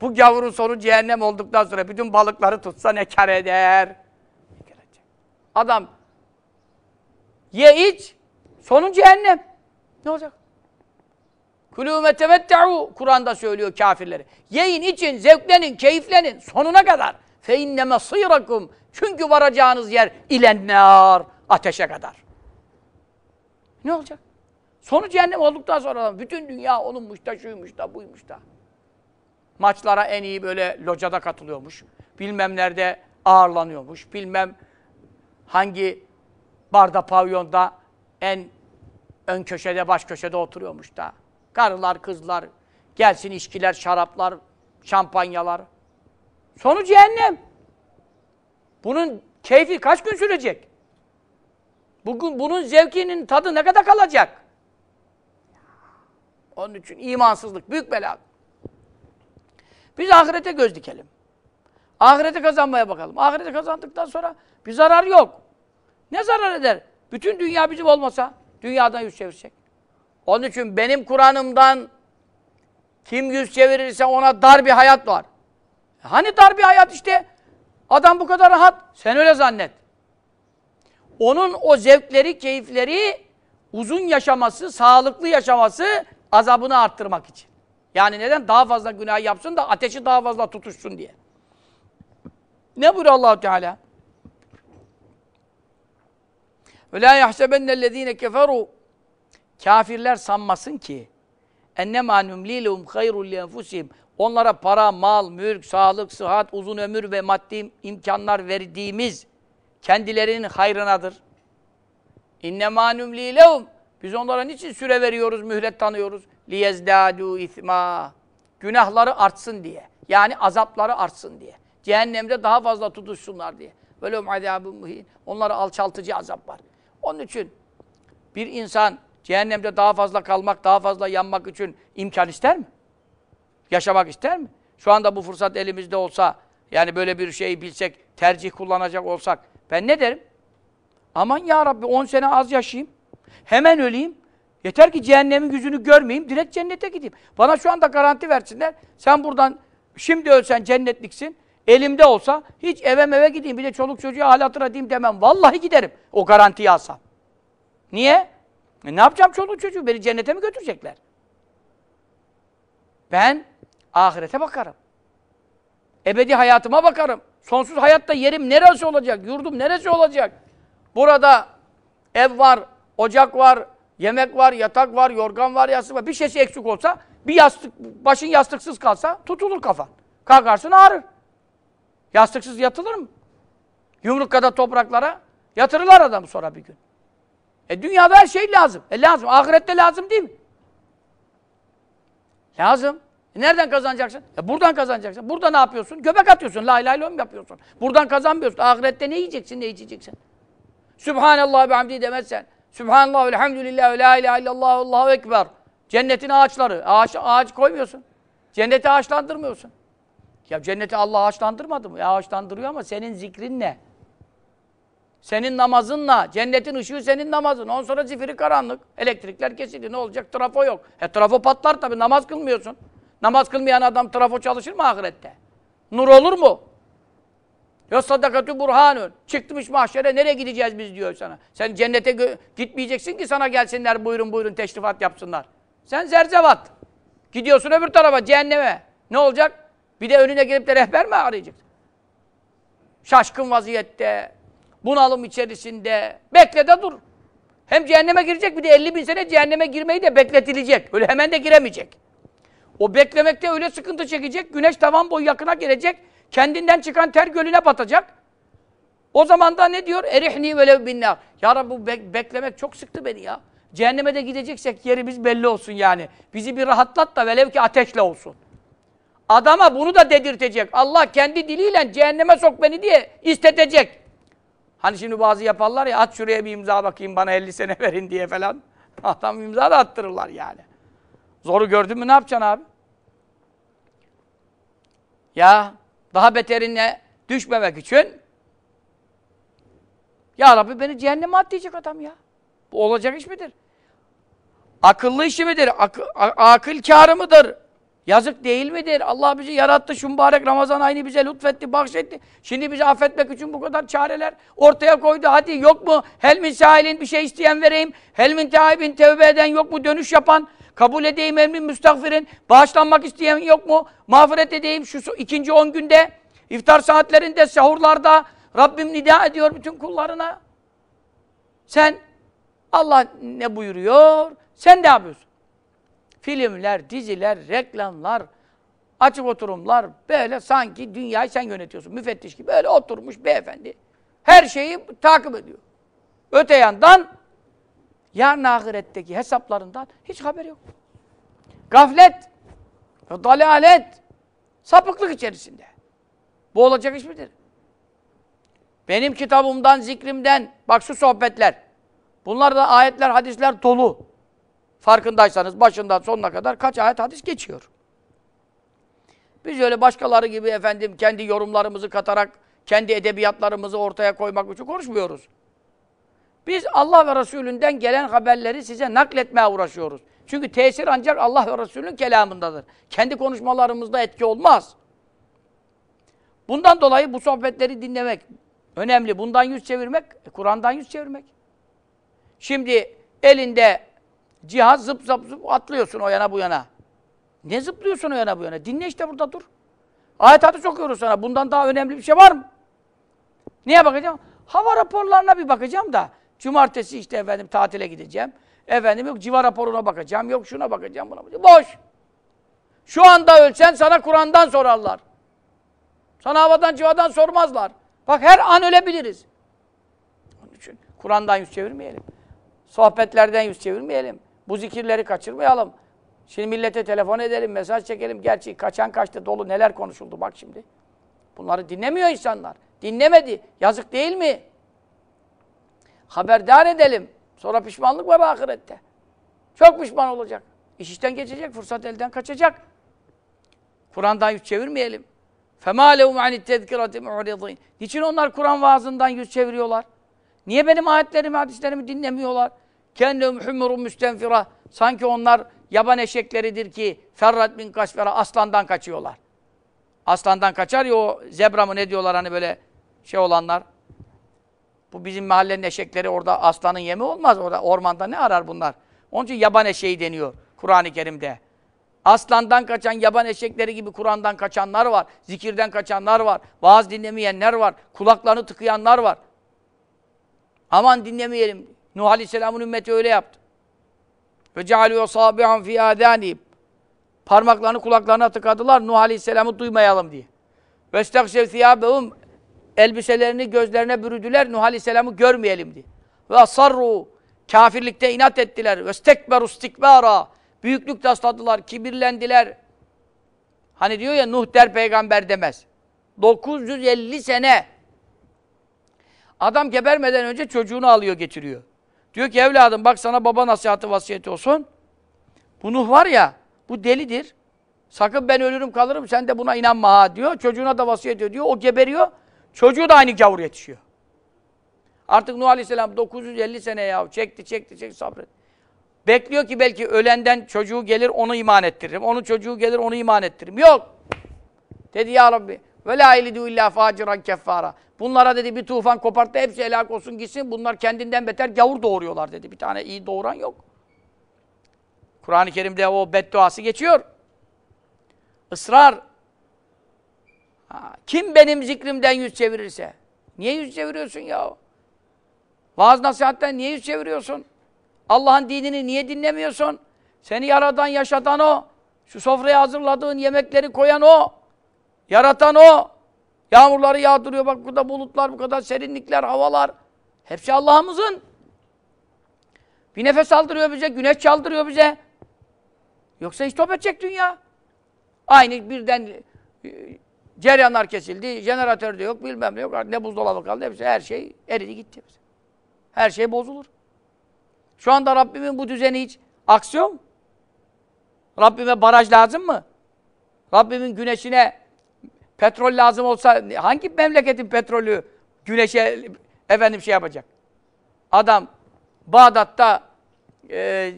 Bu gavurun sonu cehennem olduktan sonra bütün balıkları tutsa ne kar eder. Adam ye iç, sonun cehennem. Ne olacak? Kulûme temette'û. Kur'an'da söylüyor kafirleri. Yeyin için, zevklenin, keyiflenin sonuna kadar. Fe inne masîrakum. Çünkü varacağınız yer ilennâr. Ateşe kadar. Ne olacak? Sonu cehennem olduktan sonra bütün dünya onunmuş da şuymuş da buymuş da. Maçlara en iyi böyle locada katılıyormuş. Bilmem nerede ağırlanıyormuş. Bilmem hangi barda pavyonda en ön köşede baş köşede oturuyormuş da. Karılar, kızlar, gelsin içkiler, şaraplar, şampanyalar. Sonu cehennem. Bunun keyfi kaç gün sürecek? Bugün bunun zevkinin tadı ne kadar kalacak? Onun için imansızlık büyük bela. Biz ahirete göz dikelim. Ahirete kazanmaya bakalım. Ahirete kazandıktan sonra bir zarar yok. Ne zarar eder? Bütün dünya bizim olmasa dünyadan yüz çevirecek. Onun için benim Kur'an'ımdan kim yüz çevirirse ona dar bir hayat var. E, hani dar bir hayat işte? Adam bu kadar rahat. Sen öyle zannet. Onun o zevkleri, keyifleri uzun yaşaması, sağlıklı yaşaması azabını arttırmak için. Yani neden? Daha fazla günah yapsın da ateşi daha fazla tutuşsun diye. Ne buyuruyor allah Teala? وَلَا يَحْسَبَنَّ الَّذ۪ينَ كَفَرُوا Kafirler sanmasın ki ennemâ numlilehum hayrul lenfusihim onlara para, mal, mülk, sağlık, sıhhat, uzun ömür ve maddi imkanlar verdiğimiz kendilerinin hayrınadır. İnnemâ numlilehum biz onlara niçin süre veriyoruz, mühlet tanıyoruz? liyezdâdû ithma günahları artsın diye. Yani azapları artsın diye. Cehennemde daha fazla tutuşsunlar diye. Böyle azabı muhin. Onlara alçaltıcı azap var. Onun için bir insan Cehennemde daha fazla kalmak, daha fazla yanmak için imkan ister mi? Yaşamak ister mi? Şu anda bu fırsat elimizde olsa, yani böyle bir şeyi bilsek, tercih kullanacak olsak, ben ne derim? Aman ya Rabbi 10 sene az yaşayayım, hemen öleyim, yeter ki cehennemin yüzünü görmeyeyim, direkt cennete gideyim. Bana şu anda garanti versinler, sen buradan şimdi ölsen cennetliksin, elimde olsa hiç eve meve gideyim, bir de çoluk çocuğa hal hatır demem. Vallahi giderim o garantiyi alsam. Niye? E ne yapacağım çoluk çocuğu? Beni cennete mi götürecekler? Ben ahirete bakarım. Ebedi hayatıma bakarım. Sonsuz hayatta yerim neresi olacak? Yurdum neresi olacak? Burada ev var, ocak var, yemek var, yatak var, yorgan var, yastık var. Bir şeysi eksik olsa, bir yastık, başın yastıksız kalsa tutulur kafan. Kalkarsın ağrır. Yastıksız yatılır mı? Yumruk kadar topraklara yatırırlar adamı sonra bir gün. E dünyada her şey lazım. E lazım. Ahirette lazım değil mi? Lazım. E nereden kazanacaksın? E buradan kazanacaksın. Burada ne yapıyorsun? Göbek atıyorsun. La ilahe illallah yapıyorsun. Buradan kazanmıyorsun. Ahirette ne yiyeceksin, ne içeceksin? Subhanallah ve hamdi demezsen. Subhanallah ve elhamdülillah ve la ilahe illallah ve allahu ekber. Cennetin ağaçları. Ağaç, ağaç koymuyorsun. Cenneti ağaçlandırmıyorsun. Ya cenneti Allah ağaçlandırmadı mı? Ya ağaçlandırıyor ama senin zikrin ne? Senin namazınla, cennetin ışığı senin namazın. On sonra zifiri karanlık. Elektrikler kesildi. Ne olacak? Trafo yok. E trafo patlar tabii. Namaz kılmıyorsun. Namaz kılmayan adam trafo çalışır mı ahirette? Nur olur mu? Yo sadakatü burhanun. Çıkmış mahşere nereye gideceğiz biz diyor sana. Sen cennete gitmeyeceksin ki sana gelsinler buyurun buyurun teşrifat yapsınlar. Sen zerzevat. Gidiyorsun öbür tarafa cehenneme. Ne olacak? Bir de önüne gelip de rehber mi arayacaksın? Şaşkın vaziyette, bunalım içerisinde. Bekle de dur. Hem cehenneme girecek bir de 50 bin sene cehenneme girmeyi de bekletilecek. Öyle hemen de giremeyecek. O beklemekte öyle sıkıntı çekecek. Güneş tavan boyu yakına gelecek. Kendinden çıkan ter gölüne batacak. O zaman da ne diyor? Erihni velev binler. Ya Rabbi be beklemek çok sıktı beni ya. Cehenneme de gideceksek yerimiz belli olsun yani. Bizi bir rahatlat da velev ki ateşle olsun. Adama bunu da dedirtecek. Allah kendi diliyle cehenneme sok beni diye istetecek. Hani şimdi bazı yaparlar ya at şuraya bir imza bakayım bana 50 sene verin diye falan. Adam imza da attırırlar yani. Zoru gördün mü ne yapacaksın abi? Ya daha beterine düşmemek için Ya Rabbi beni cehenneme atlayacak adam ya. Bu olacak iş midir? Akıllı işi midir? Ak akıl kârı mıdır? Yazık değil midir? Allah bizi yarattı, şu mübarek Ramazan ayını bize lütfetti, bahşetti. Şimdi bizi affetmek için bu kadar çareler ortaya koydu. Hadi yok mu? Helmin sahilin bir şey isteyen vereyim. Helmin taibin tevbe eden yok mu? Dönüş yapan. Kabul edeyim emrin müstağfirin. Bağışlanmak isteyen yok mu? Mağfiret edeyim şu ikinci on günde. iftar saatlerinde, sahurlarda. Rabbim nida ediyor bütün kullarına. Sen Allah ne buyuruyor? Sen ne yapıyorsun? filmler, diziler, reklamlar, açık oturumlar böyle sanki dünyayı sen yönetiyorsun. Müfettiş gibi böyle oturmuş beyefendi. Her şeyi takip ediyor. Öte yandan yarın ahiretteki hesaplarından hiç haber yok. Gaflet, dalalet, sapıklık içerisinde. Bu olacak iş midir? Benim kitabımdan, zikrimden, bak şu sohbetler. Bunlar da ayetler, hadisler dolu. Farkındaysanız başından sonuna kadar kaç ayet hadis geçiyor. Biz öyle başkaları gibi efendim kendi yorumlarımızı katarak, kendi edebiyatlarımızı ortaya koymak için konuşmuyoruz. Biz Allah ve Resulünden gelen haberleri size nakletmeye uğraşıyoruz. Çünkü tesir ancak Allah ve Resulünün kelamındadır. Kendi konuşmalarımızda etki olmaz. Bundan dolayı bu sohbetleri dinlemek önemli. Bundan yüz çevirmek, e, Kur'an'dan yüz çevirmek. Şimdi elinde Cihaz zıp zıp zıp atlıyorsun o yana bu yana. Ne zıplıyorsun o yana bu yana? Dinle işte burada dur. Ayet hadis okuyoruz sana. Bundan daha önemli bir şey var mı? Niye bakacağım? Hava raporlarına bir bakacağım da. Cumartesi işte efendim tatile gideceğim. Efendim yok civa raporuna bakacağım. Yok şuna bakacağım buna bakacağım. Boş. Şu anda ölçen sana Kur'an'dan sorarlar. Sana havadan civadan sormazlar. Bak her an ölebiliriz. Onun için Kur'an'dan yüz çevirmeyelim. Sohbetlerden yüz çevirmeyelim. Bu zikirleri kaçırmayalım. Şimdi millete telefon edelim, mesaj çekelim. Gerçi kaçan kaçtı dolu neler konuşuldu bak şimdi. Bunları dinlemiyor insanlar. Dinlemedi. Yazık değil mi? Haberdar edelim. Sonra pişmanlık var ahirette. Çok pişman olacak. İş işten geçecek, fırsat elden kaçacak. Kur'an'dan yüz çevirmeyelim. فَمَا لَهُمْ عَنِ التَّذْكِرَةِ مُعْرِضِينَ Niçin onlar Kur'an vaazından yüz çeviriyorlar? Niye benim ayetlerimi, hadislerimi dinlemiyorlar? Kendihum humurun müstenfira. Sanki onlar yaban eşekleridir ki ferrat bin kaşfera aslandan kaçıyorlar. Aslandan kaçar ya o zebra mı ne diyorlar hani böyle şey olanlar. Bu bizim mahallenin eşekleri orada aslanın yemi olmaz. Orada ormanda ne arar bunlar? Onun için yaban eşeği deniyor Kur'an-ı Kerim'de. Aslandan kaçan yaban eşekleri gibi Kur'an'dan kaçanlar var. Zikirden kaçanlar var. Vaaz dinlemeyenler var. Kulaklarını tıkayanlar var. Aman dinlemeyelim. Nuh Aleyhisselam'ın ümmeti öyle yaptı. Ve cealû sâbi'an fî adanib, Parmaklarını kulaklarına tıkadılar Nuh Aleyhisselam'ı duymayalım diye. Ve istekşev thiyâbehum elbiselerini gözlerine bürüdüler Nuh Aleyhisselam'ı görmeyelim diye. Ve sarru kafirlikte inat ettiler. Ve stekberu stikbara büyüklük tasladılar, kibirlendiler. Hani diyor ya Nuh der peygamber demez. 950 sene Adam gebermeden önce çocuğunu alıyor getiriyor. Diyor ki evladım bak sana baba nasihatı vasiyeti olsun. Bu Nuh var ya bu delidir. Sakın ben ölürüm kalırım sen de buna inanma ha diyor. Çocuğuna da vasiyet ediyor diyor. O geberiyor. Çocuğu da aynı gavur yetişiyor. Artık Nuh Aleyhisselam 950 sene ya çekti çekti çekti sabret. Bekliyor ki belki ölenden çocuğu gelir onu iman ettiririm. Onun çocuğu gelir onu iman ettiririm. Yok. Dedi ya Rabbi ve la ilidu illa faciran keffara. Bunlara dedi bir tufan koparttı hepsi helak olsun gitsin. Bunlar kendinden beter gavur doğuruyorlar dedi. Bir tane iyi doğuran yok. Kur'an-ı Kerim'de o bedduası geçiyor. Israr. Ha, kim benim zikrimden yüz çevirirse. Niye yüz çeviriyorsun ya? Vaaz nasihatten niye yüz çeviriyorsun? Allah'ın dinini niye dinlemiyorsun? Seni yaradan yaşatan o. Şu sofraya hazırladığın yemekleri koyan o. Yaratan o. Yağmurları yağdırıyor. Bak burada bulutlar, bu kadar serinlikler, havalar. Hepsi Allah'ımızın. Bir nefes aldırıyor bize, güneş çaldırıyor bize. Yoksa hiç top edecek dünya. Aynı birden e, ceryanlar kesildi, jeneratör de yok, bilmem ne yok. Ne buzdolabı kaldı, hepsi her şey eridi gitti. Her şey bozulur. Şu anda Rabbimin bu düzeni hiç aksiyon mu? Rabbime baraj lazım mı? Rabbimin güneşine Petrol lazım olsa hangi memleketin petrolü güneşe efendim şey yapacak? Adam Bağdat'ta e,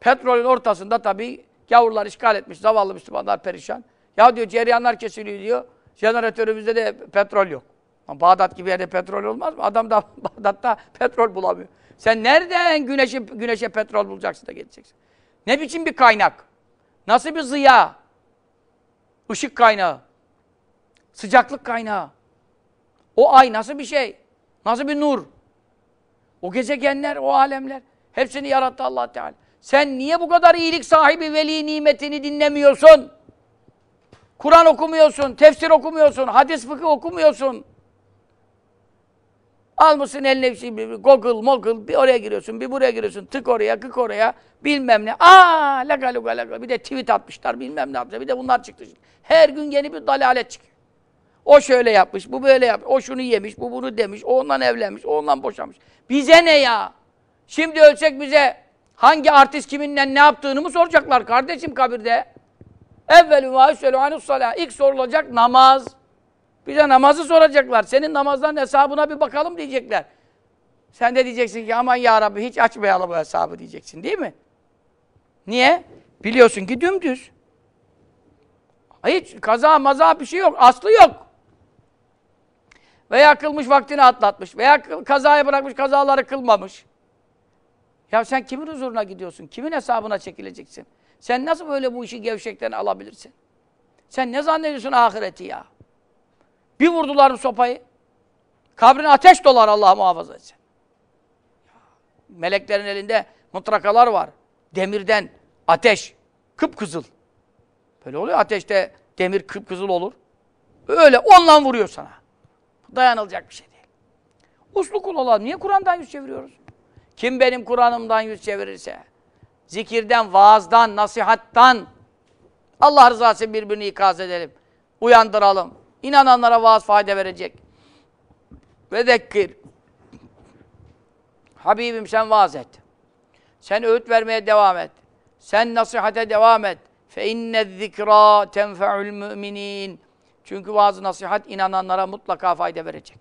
petrolün ortasında tabii gavurlar işgal etmiş, zavallı Müslümanlar perişan. Ya diyor cereyanlar kesiliyor diyor. Jeneratörümüzde de petrol yok. Bağdat gibi yerde petrol olmaz mı? Adam da Bağdat'ta petrol bulamıyor. Sen nereden güneşe, güneşe petrol bulacaksın da geleceksin? Ne biçim bir kaynak? Nasıl bir ziya? Işık kaynağı. Sıcaklık kaynağı. O ay nasıl bir şey? Nasıl bir nur? O gezegenler, o alemler. Hepsini yarattı allah Teala. Sen niye bu kadar iyilik sahibi veli nimetini dinlemiyorsun? Kur'an okumuyorsun, tefsir okumuyorsun, hadis fıkıh okumuyorsun. Almışsın eline bir şey, Google, Mogul, bir oraya giriyorsun, bir buraya giriyorsun, tık oraya, kık oraya, bilmem ne. Aa, laga laga laga, bir de tweet atmışlar, bilmem ne yapacak, bir de bunlar çıktı. Her gün yeni bir dalalet çıkıyor. O şöyle yapmış, bu böyle yapmış, o şunu yemiş, bu bunu demiş, o ondan evlenmiş, o ondan boşamış. Bize ne ya? Şimdi ölsek bize hangi artist kiminle ne yaptığını mı soracaklar kardeşim kabirde? Evvelü ma yüselü anussalâ. İlk sorulacak namaz. Bize namazı soracaklar. Senin namazdan hesabına bir bakalım diyecekler. Sen de diyeceksin ki aman ya Rabbi hiç açmayalım bu hesabı diyeceksin değil mi? Niye? Biliyorsun ki dümdüz. Hiç kaza maza bir şey yok. Aslı yok. Veya kılmış vaktini atlatmış. Veya kazaya bırakmış kazaları kılmamış. Ya sen kimin huzuruna gidiyorsun? Kimin hesabına çekileceksin? Sen nasıl böyle bu işi gevşekten alabilirsin? Sen ne zannediyorsun ahireti ya? Bir vurdular mı sopayı. Kabrine ateş dolar Allah muhafaza etsin. Meleklerin elinde mutrakalar var. Demirden ateş. Kıpkızıl. Böyle oluyor ateşte demir kıpkızıl olur. Öyle ondan vuruyor sana. Dayanılacak bir şey değil. Uslu kul olalım. Niye Kur'an'dan yüz çeviriyoruz? Kim benim Kur'an'ımdan yüz çevirirse, zikirden, vaazdan, nasihattan, Allah rızası için birbirini ikaz edelim. Uyandıralım. İnananlara vaaz fayda verecek. Ve zekkir. Habibim sen vaaz et. Sen öğüt vermeye devam et. Sen nasihate devam et. Fe inne zikra tenfe'ül müminin. Çünkü vaaz nasihat inananlara mutlaka fayda verecek.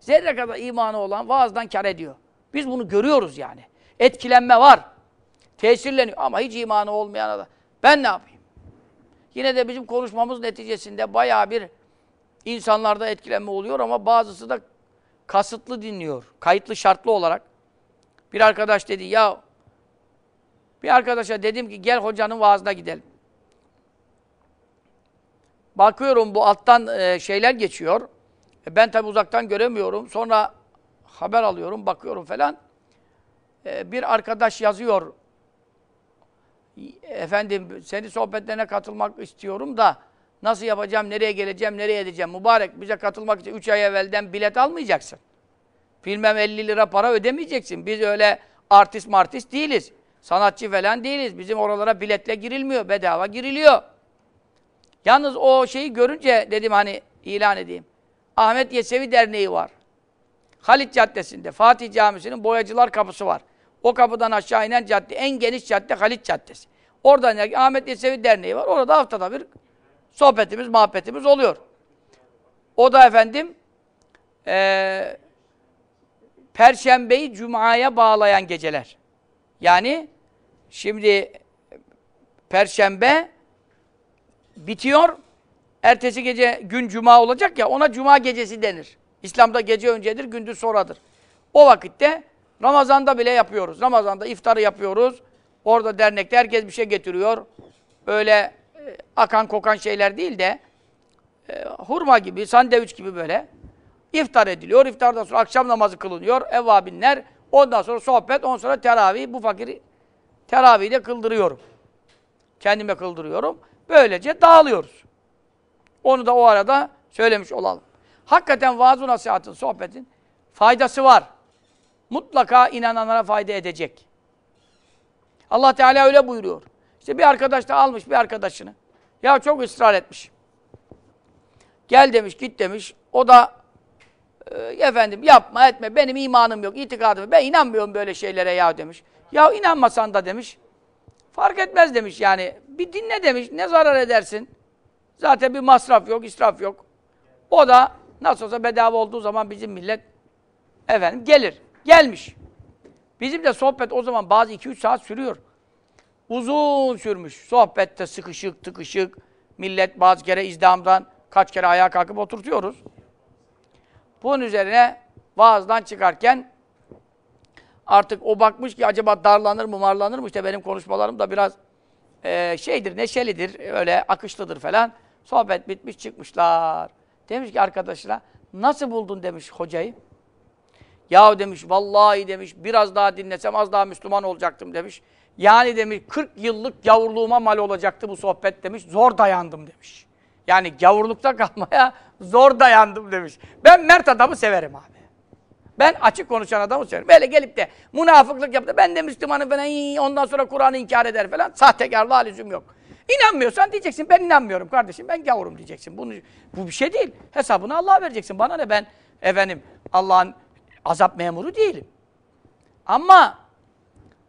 Zerre kadar imanı olan vaazdan kar ediyor. Biz bunu görüyoruz yani. Etkilenme var. Tesirleniyor ama hiç imanı olmayan da ben ne yapayım? Yine de bizim konuşmamız neticesinde baya bir insanlarda etkilenme oluyor ama bazısı da kasıtlı dinliyor. Kayıtlı şartlı olarak. Bir arkadaş dedi ya bir arkadaşa dedim ki gel hocanın vaazına gidelim. Bakıyorum bu alttan e, şeyler geçiyor. E, ben tabi uzaktan göremiyorum. Sonra haber alıyorum, bakıyorum falan. E, bir arkadaş yazıyor. Efendim seni sohbetlerine katılmak istiyorum da nasıl yapacağım, nereye geleceğim, nereye edeceğim? Mübarek bize katılmak için 3 ay evvelden bilet almayacaksın. Bilmem 50 lira para ödemeyeceksin. Biz öyle artist martist değiliz. Sanatçı falan değiliz. Bizim oralara biletle girilmiyor, bedava giriliyor. Yalnız o şeyi görünce dedim hani ilan edeyim. Ahmet Yesevi Derneği var. Halit Caddesi'nde Fatih Camisi'nin boyacılar kapısı var. O kapıdan aşağı inen cadde, en geniş cadde Halit Caddesi. Oradan Ahmet Yesevi Derneği var. Orada haftada bir sohbetimiz, muhabbetimiz oluyor. O da efendim e, Perşembeyi Cuma'ya bağlayan geceler. Yani şimdi Perşembe bitiyor. Ertesi gece gün cuma olacak ya ona cuma gecesi denir. İslam'da gece öncedir, gündüz sonradır. O vakitte Ramazan'da bile yapıyoruz. Ramazan'da iftarı yapıyoruz. Orada dernekte herkes bir şey getiriyor. böyle e, akan kokan şeyler değil de e, hurma gibi, sandviç gibi böyle iftar ediliyor. İftardan sonra akşam namazı kılınıyor. Evvabinler. Ondan sonra sohbet, ondan sonra teravih. Bu fakiri teravih de kıldırıyorum. Kendime kıldırıyorum. Böylece dağılıyoruz. Onu da o arada söylemiş olalım. Hakikaten vaaz-ı nasihatin, sohbetin faydası var. Mutlaka inananlara fayda edecek. Allah Teala öyle buyuruyor. İşte bir arkadaş da almış bir arkadaşını. Ya çok ısrar etmiş. Gel demiş, git demiş. O da e, efendim yapma etme, benim imanım yok, itikadım yok. Ben inanmıyorum böyle şeylere ya demiş. Ya inanmasan da demiş. Fark etmez demiş yani. Bir dinle demiş. Ne zarar edersin? Zaten bir masraf yok, israf yok. O da nasıl olsa bedava olduğu zaman bizim millet efendim gelir. Gelmiş. Bizim de sohbet o zaman bazı 2-3 saat sürüyor. Uzun sürmüş. Sohbette sıkışık tıkışık. Millet bazı kere izdamdan kaç kere ayağa kalkıp oturtuyoruz. Bunun üzerine vaazdan çıkarken Artık o bakmış ki acaba darlanır mı marlanır mı? İşte benim konuşmalarım da biraz e, şeydir, neşelidir, öyle akışlıdır falan. Sohbet bitmiş çıkmışlar. Demiş ki arkadaşına nasıl buldun demiş hocayı. Yahu demiş vallahi demiş biraz daha dinlesem az daha Müslüman olacaktım demiş. Yani demiş 40 yıllık gavurluğuma mal olacaktı bu sohbet demiş. Zor dayandım demiş. Yani gavurlukta kalmaya zor dayandım demiş. Ben mert adamı severim abi. Ben açık konuşan adamı söylüyorum. Böyle gelip de münafıklık yaptı. Ben de Müslümanım falan ondan sonra Kur'an'ı inkar eder falan. Sahtekarlığa lüzum yok. İnanmıyorsan diyeceksin ben inanmıyorum kardeşim ben gavurum diyeceksin. Bunu, bu bir şey değil. Hesabını Allah'a vereceksin. Bana ne ben efendim Allah'ın azap memuru değilim. Ama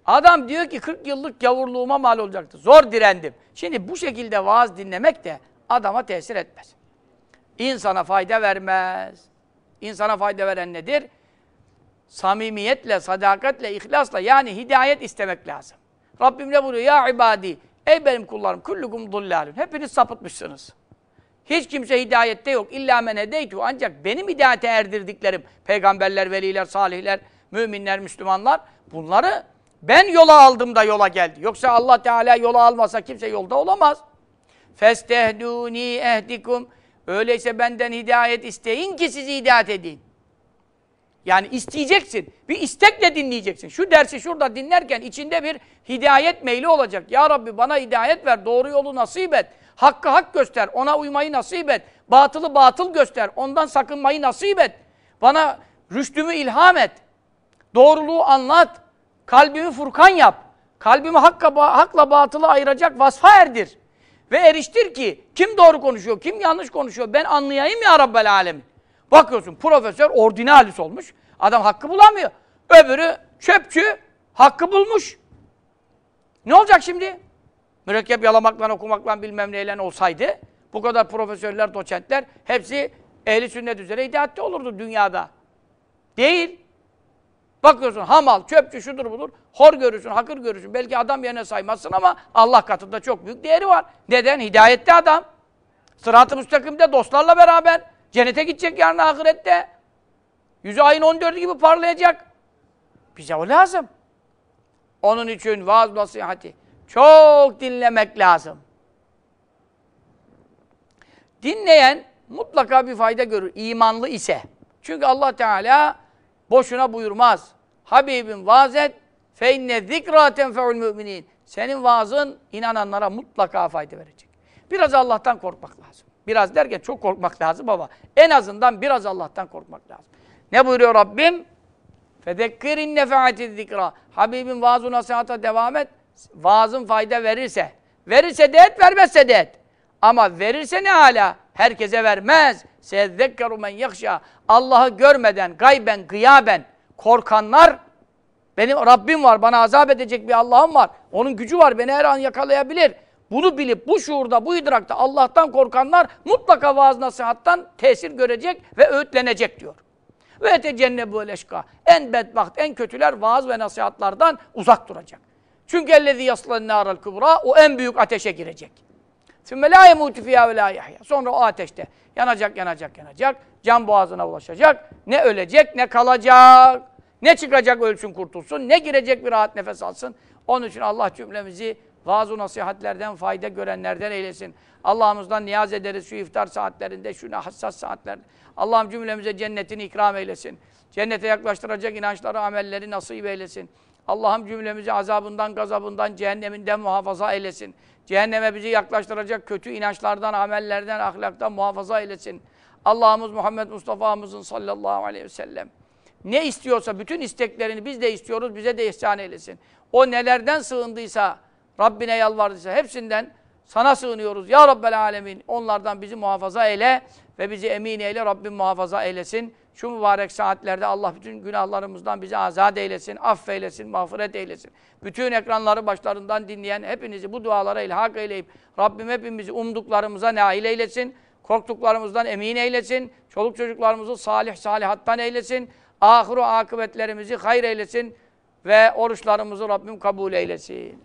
adam diyor ki 40 yıllık gavurluğuma mal olacaktı. Zor direndim. Şimdi bu şekilde vaaz dinlemek de adama tesir etmez. İnsana fayda vermez. İnsana fayda veren nedir? samimiyetle, sadakatle, ihlasla yani hidayet istemek lazım. Rabbim ne buyuruyor? Ya ibadi, ey benim kullarım, kullukum dullalun. Hepiniz sapıtmışsınız. Hiç kimse hidayette yok. İlla men edeytu. Ancak benim hidayete erdirdiklerim, peygamberler, veliler, salihler, müminler, Müslümanlar, bunları ben yola aldım da yola geldi. Yoksa Allah Teala yola almasa kimse yolda olamaz. Festehduni ehdikum. Öyleyse benden hidayet isteyin ki sizi hidayet edeyim. Yani isteyeceksin. Bir istekle dinleyeceksin. Şu dersi şurada dinlerken içinde bir hidayet meyli olacak. Ya Rabbi bana hidayet ver, doğru yolu nasip et. Hakkı hak göster, ona uymayı nasip et. Batılı batıl göster, ondan sakınmayı nasip et. Bana rüştümü ilham et. Doğruluğu anlat. Kalbimi furkan yap. Kalbimi hakka, hakla batılı ayıracak vasfa erdir. Ve eriştir ki kim doğru konuşuyor, kim yanlış konuşuyor ben anlayayım ya Rabbel Alemin. Bakıyorsun profesör ordinalis olmuş. Adam hakkı bulamıyor. Öbürü çöpçü hakkı bulmuş. Ne olacak şimdi? Mürekkep yalamakla, okumakla bilmem neyle olsaydı bu kadar profesörler, doçentler hepsi ehli sünnet üzere hidayetti olurdu dünyada. Değil. Bakıyorsun hamal, çöpçü şudur budur. Hor görürsün, hakır görürsün. Belki adam yerine saymazsın ama Allah katında çok büyük değeri var. Neden? Hidayette adam. Sırat-ı müstakimde dostlarla beraber. Cennete gidecek yarın ahirette. Yüzü ayın 14'ü gibi parlayacak. Bize o lazım. Onun için vaaz nasihati çok dinlemek lazım. Dinleyen mutlaka bir fayda görür imanlı ise. Çünkü Allah Teala boşuna buyurmaz. Habibim vaaz et fe inne zikra tenfe'ul müminin. Senin vaazın inananlara mutlaka fayda verecek. Biraz Allah'tan korkmak lazım. Biraz derken çok korkmak lazım ama en azından biraz Allah'tan korkmak lazım. Ne buyuruyor Rabbim? Fedekkirin nefaati zikra. Habibim vaaz-ı nasihata devam et. Vaazın fayda verirse. Verirse de et, vermezse de et. Ama verirse ne hala? Herkese vermez. Sezzekkeru men yakşa. Allah'ı görmeden, gayben, gıyaben korkanlar benim Rabbim var, bana azap edecek bir Allah'ım var. Onun gücü var, beni her an yakalayabilir. Bunu bilip bu şuurda, bu idrakta Allah'tan korkanlar mutlaka vaaz nasihattan tesir görecek ve öğütlenecek diyor. Ve ete tecennebu leşka. En bedbaht, en kötüler vaaz ve nasihatlardan uzak duracak. Çünkü ellezî yaslan nâral kubra, o en büyük ateşe girecek. Sümme lâ yemûtü fiyâ ve lâ yahya. Sonra o ateşte yanacak, yanacak, yanacak. Can boğazına ulaşacak. Ne ölecek, ne kalacak. Ne çıkacak ölçün kurtulsun, ne girecek bir rahat nefes alsın. Onun için Allah cümlemizi vaaz nasihatlerden fayda görenlerden eylesin. Allah'ımızdan niyaz ederiz şu iftar saatlerinde, şu hassas saatlerde. Allah'ım cümlemize cennetini ikram eylesin. Cennete yaklaştıracak inançları, amelleri nasip eylesin. Allah'ım cümlemizi azabından, gazabından, cehenneminden muhafaza eylesin. Cehenneme bizi yaklaştıracak kötü inançlardan, amellerden, ahlaktan muhafaza eylesin. Allah'ımız Muhammed Mustafa'mızın sallallahu aleyhi ve sellem ne istiyorsa bütün isteklerini biz de istiyoruz, bize de ihsan eylesin. O nelerden sığındıysa, Rabbine yalvardıysa hepsinden sana sığınıyoruz. Ya Rabbel Alemin onlardan bizi muhafaza eyle ve bizi emin eyle. Rabbim muhafaza eylesin. Şu mübarek saatlerde Allah bütün günahlarımızdan bizi azat eylesin, affeylesin, mağfiret eylesin. Bütün ekranları başlarından dinleyen hepinizi bu dualara ilhak eyleyip Rabbim hepimizi umduklarımıza nail eylesin. Korktuklarımızdan emin eylesin. Çoluk çocuklarımızı salih salihattan eylesin. Ahiru akıbetlerimizi hayır eylesin ve oruçlarımızı Rabbim kabul eylesin.